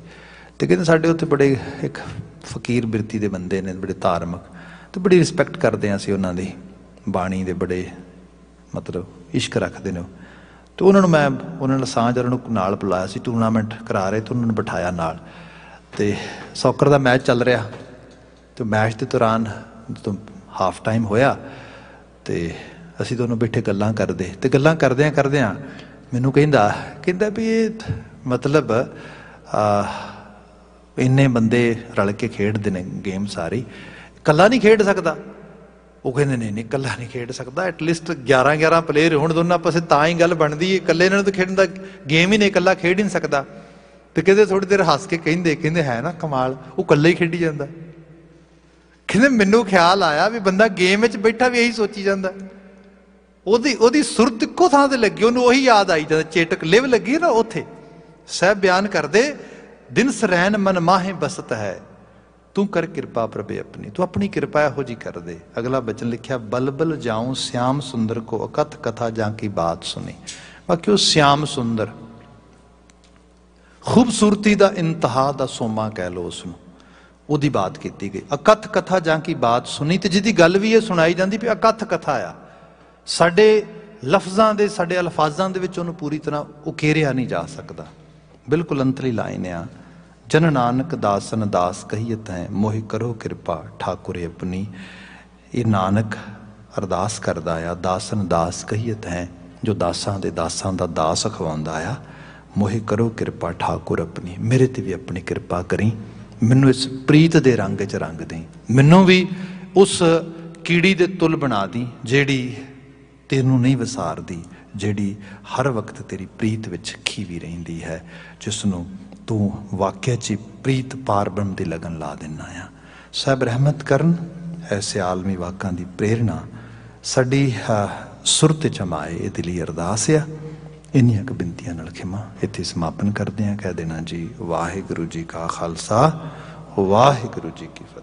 ਤੇ ਕਹਿੰਦੇ ਸਾਡੇ ਉੱਥੇ ਬੜੇ ਇੱਕ ਫਕੀਰ ਬਿਰਤੀ ਦੇ ਬੰਦੇ ਨੇ ਬੜੇ ਧਾਰਮਿਕ ਤੇ ਬੜੀ ਰਿਸਪੈਕਟ ਕਰਦੇ ਆ ਅਸੀਂ ਉਹਨਾਂ ਦੀ ਬਾਣੀ ਦੇ ਬੜੇ ਮਤਲਬ ਇਸ਼ਕ ਰੱਖਦੇ ਨੇ ਤੇ ਉਹਨਾਂ ਨੂੰ ਮੈਂ ਉਹਨਾਂ ਨਾਲ ਸਾਂਝ ਉਹਨਾਂ ਨੂੰ ਨਾਲ ਬੁਲਾਇਆ ਸੀ ਟੂਰਨਾਮੈਂਟ ਕਰਾ ਰਹੇ ਤੇ ਉਹਨਾਂ ਨੂੰ ਬਿਠਾਇਆ ਨਾਲ ਤੇ ਸੌਕਰ ਦਾ ਮੈਚ ਚੱਲ ਰਿਹਾ ਤੇ ਮੈਚ ਦੇ ਦੌਰਾਨ ਜਦੋਂ ਹਾਫ ਟਾਈਮ ਹੋਇਆ ਤੇ ਅਸੀਂ ਦੋਨੋਂ ਬੈਠੇ ਗੱਲਾਂ ਕਰਦੇ ਤੇ ਗੱਲਾਂ ਕਰਦਿਆਂ ਕਰਦਿਆਂ ਮੈਨੂੰ ਕਹਿੰਦਾ ਕਹਿੰਦਾ ਵੀ ਇਹ ਮਤਲਬ ਆ ਇੰਨੇ ਬੰਦੇ ਰਲ ਕੇ ਖੇਡਦੇ ਨੇ ਗੇਮ ਸਾਰੀ ਇਕੱਲਾ ਨਹੀਂ ਖੇਡ ਸਕਦਾ ਉਹ ਕਹਿੰਦੇ ਨਹੀਂ ਨਹੀਂ ਇਕੱਲਾ ਨਹੀਂ ਖੇਡ ਸਕਦਾ ਐਟ ਲੀਸਟ 11 11 ਪਲੇਅਰ ਹੁਣ ਦੋਨਾਂ ਪਾਸੇ ਤਾਂ ਹੀ ਗੱਲ ਬਣਦੀ ਹੈ ਇਕੱਲੇ ਇਹਨਾਂ ਨੂੰ ਤਾਂ ਖੇਡਣ ਦਾ ਗੇਮ ਹੀ ਨਹੀਂ ਇਕੱਲਾ ਖੇਡ ਹੀ ਨਹੀਂ ਸਕਦਾ ਤੇ ਕਿਤੇ ਥੋੜੀ ਦੇਰ ਹੱਸ ਕੇ ਕਹਿੰਦੇ ਕਹਿੰਦੇ ਹੈ ਨਾ ਕਮਾਲ ਉਹ ਇਕੱਲਾ ਹੀ ਖੇਡੀ ਜਾਂਦਾ ਕਹਿੰਦੇ ਮੈਨੂੰ ਖਿਆਲ ਆਇਆ ਵੀ ਬੰਦਾ ਗੇਮ ਵਿੱਚ ਬੈਠਾ ਵੀ ਇਹੀ ਸੋਚੀ ਜਾਂਦਾ ਉਹਦੀ ਉਹਦੀ ਸੁਰਤ ਕੋ ਥਾਂ ਤੇ ਲੱਗੀ ਉਹਨੂੰ ਉਹੀ ਯਾਦ ਆਈ ਜਾਂਦਾ ਚੇਟਕ ਲਿਵ ਲੱਗੀ ਨਾ ਉੱਥੇ ਸਹਿਬ ਬਿਆਨ ਕਰਦੇ ਦਿਨ ਸਰੈਨ ਮਨ ਮਾਹੇ ਬਸਤ ਹੈ ਤੂੰ ਕਰ ਕਿਰਪਾ ਪ੍ਰਭੇ ਆਪਣੀ ਤੂੰ ਆਪਣੀ ਕਿਰਪਾ ਇਹੋ ਜੀ ਕਰ ਦੇ ਅਗਲਾ ਬਚਨ ਲਿਖਿਆ ਬਲਬਲ ਜਾਉ ਸਿਆਮ ਸੁੰਦਰ ਕੋ ਅਕਥ ਕਥਾ ਜਾਂ ਕੀ ਬਾਤ ਸੁਣੀ ਬਾਕੀ ਉਹ ਸਿਆਮ ਸੁੰਦਰ ਖੂਬਸੂਰਤੀ ਦਾ ਇੰਤਹਾ ਦਾ ਸੋਮਾ ਕਹਿ ਲੋ ਉਸ ਨੂੰ ਉਹਦੀ ਬਾਤ ਕੀਤੀ ਗਈ ਅਕਥ ਕਥਾ ਜਾਂ ਕੀ ਬਾਤ ਸੁਣੀ ਤੇ ਜਿਹਦੀ ਗੱਲ ਵੀ ਇਹ ਸੁਣਾਈ ਜਾਂਦੀ ਵੀ ਅਕਥ ਕਥਾ ਆ ਸਾਡੇ ਲਫ਼ਜ਼ਾਂ ਦੇ ਸਾਡੇ ਅਲਫਾਜ਼ਾਂ ਦੇ ਵਿੱਚ ਉਹਨੂੰ ਪੂਰੀ ਤਰ੍ਹਾਂ ਉਕੇਰਿਆ ਨਹੀਂ ਜਾ ਸਕਦਾ ਬਿਲਕੁਲ ਅੰਤਰੀ ਲਾਈਨ ਆ ਜਨ ਨਾਨਕ ਦਾਸਨ ਦਾਸ ਕਹੀਤ ਹੈ ਮੋਹਿ ਕਰੋ ਕਿਰਪਾ ਠਾਕੁਰੇ ਆਪਣੀ ਇਹ ਨਾਨਕ ਅਰਦਾਸ ਕਰਦਾ ਆ ਦਾਸਨ ਦਾਸ ਕਹੀਤ ਹੈ ਜੋ ਦਾਸਾਂ ਦੇ ਦਾਸਾਂ ਦਾ ਦਾਸ ਖਵਾਉਂਦਾ ਆ ਮੋਹਿ ਕਰੋ ਕਿਰਪਾ ਠਾਕੁਰ ਆਪਣੀ ਮੇਰੇ ਤੇ ਵੀ ਆਪਣੀ ਕਿਰਪਾ ਕਰੀ ਮੈਨੂੰ ਇਸ ਪ੍ਰੀਤ ਦੇ ਰੰਗ 'ਚ ਰੰਗ ਦੇ ਮੈਨੂੰ ਵੀ ਉਸ ਕੀੜੀ ਦੇ ਤੁਲ ਬਣਾ ਦੀ ਜਿਹੜੀ ਤੈਨੂੰ ਨਹੀਂ ਵਿਸਾਰਦੀ ਜਿਹੜੀ ਹਰ ਵਕਤ ਤੇਰੀ ਪ੍ਰੀਤ ਵਿੱਚ ਖੀਵੀ ਰਹਿੰਦੀ ਹੈ ਜਿਸ ਨੂੰ ਤੂੰ ਵਾਕਿਆ 'ਚ ਪ੍ਰੀਤ ਪਾਰਬ੍ਰਹਮ ਦੀ ਲਗਨ ਲਾ ਦਿੰਨਾ ਆ ਸਭ ਰਹਿਮਤ ਕਰਨ ਐਸੇ ਆਲਮੀ ਵਾਕਾਂ ਦੀ ਪ੍ਰੇਰਣਾ ਸਾਡੀ ਸੁਰਤ ਜਮਾਏ ਇਹਦੇ ਲਈ ਅਰਦਾਸ ਆ ਇਨੀਆਂ ਕ ਬਿੰਤੀਆਂ ਨਾਲ ਖਿਮਾ ਇੱਥੇ ਸਮਾਪਨ ਕਰਦੇ ਆ ਕਹਿ ਦੇਣਾ ਜੀ ਵਾਹਿਗੁਰੂ ਜੀ ਕਾ ਖਾਲਸਾ ਵਾਹਿਗੁਰੂ ਜੀ ਕੀ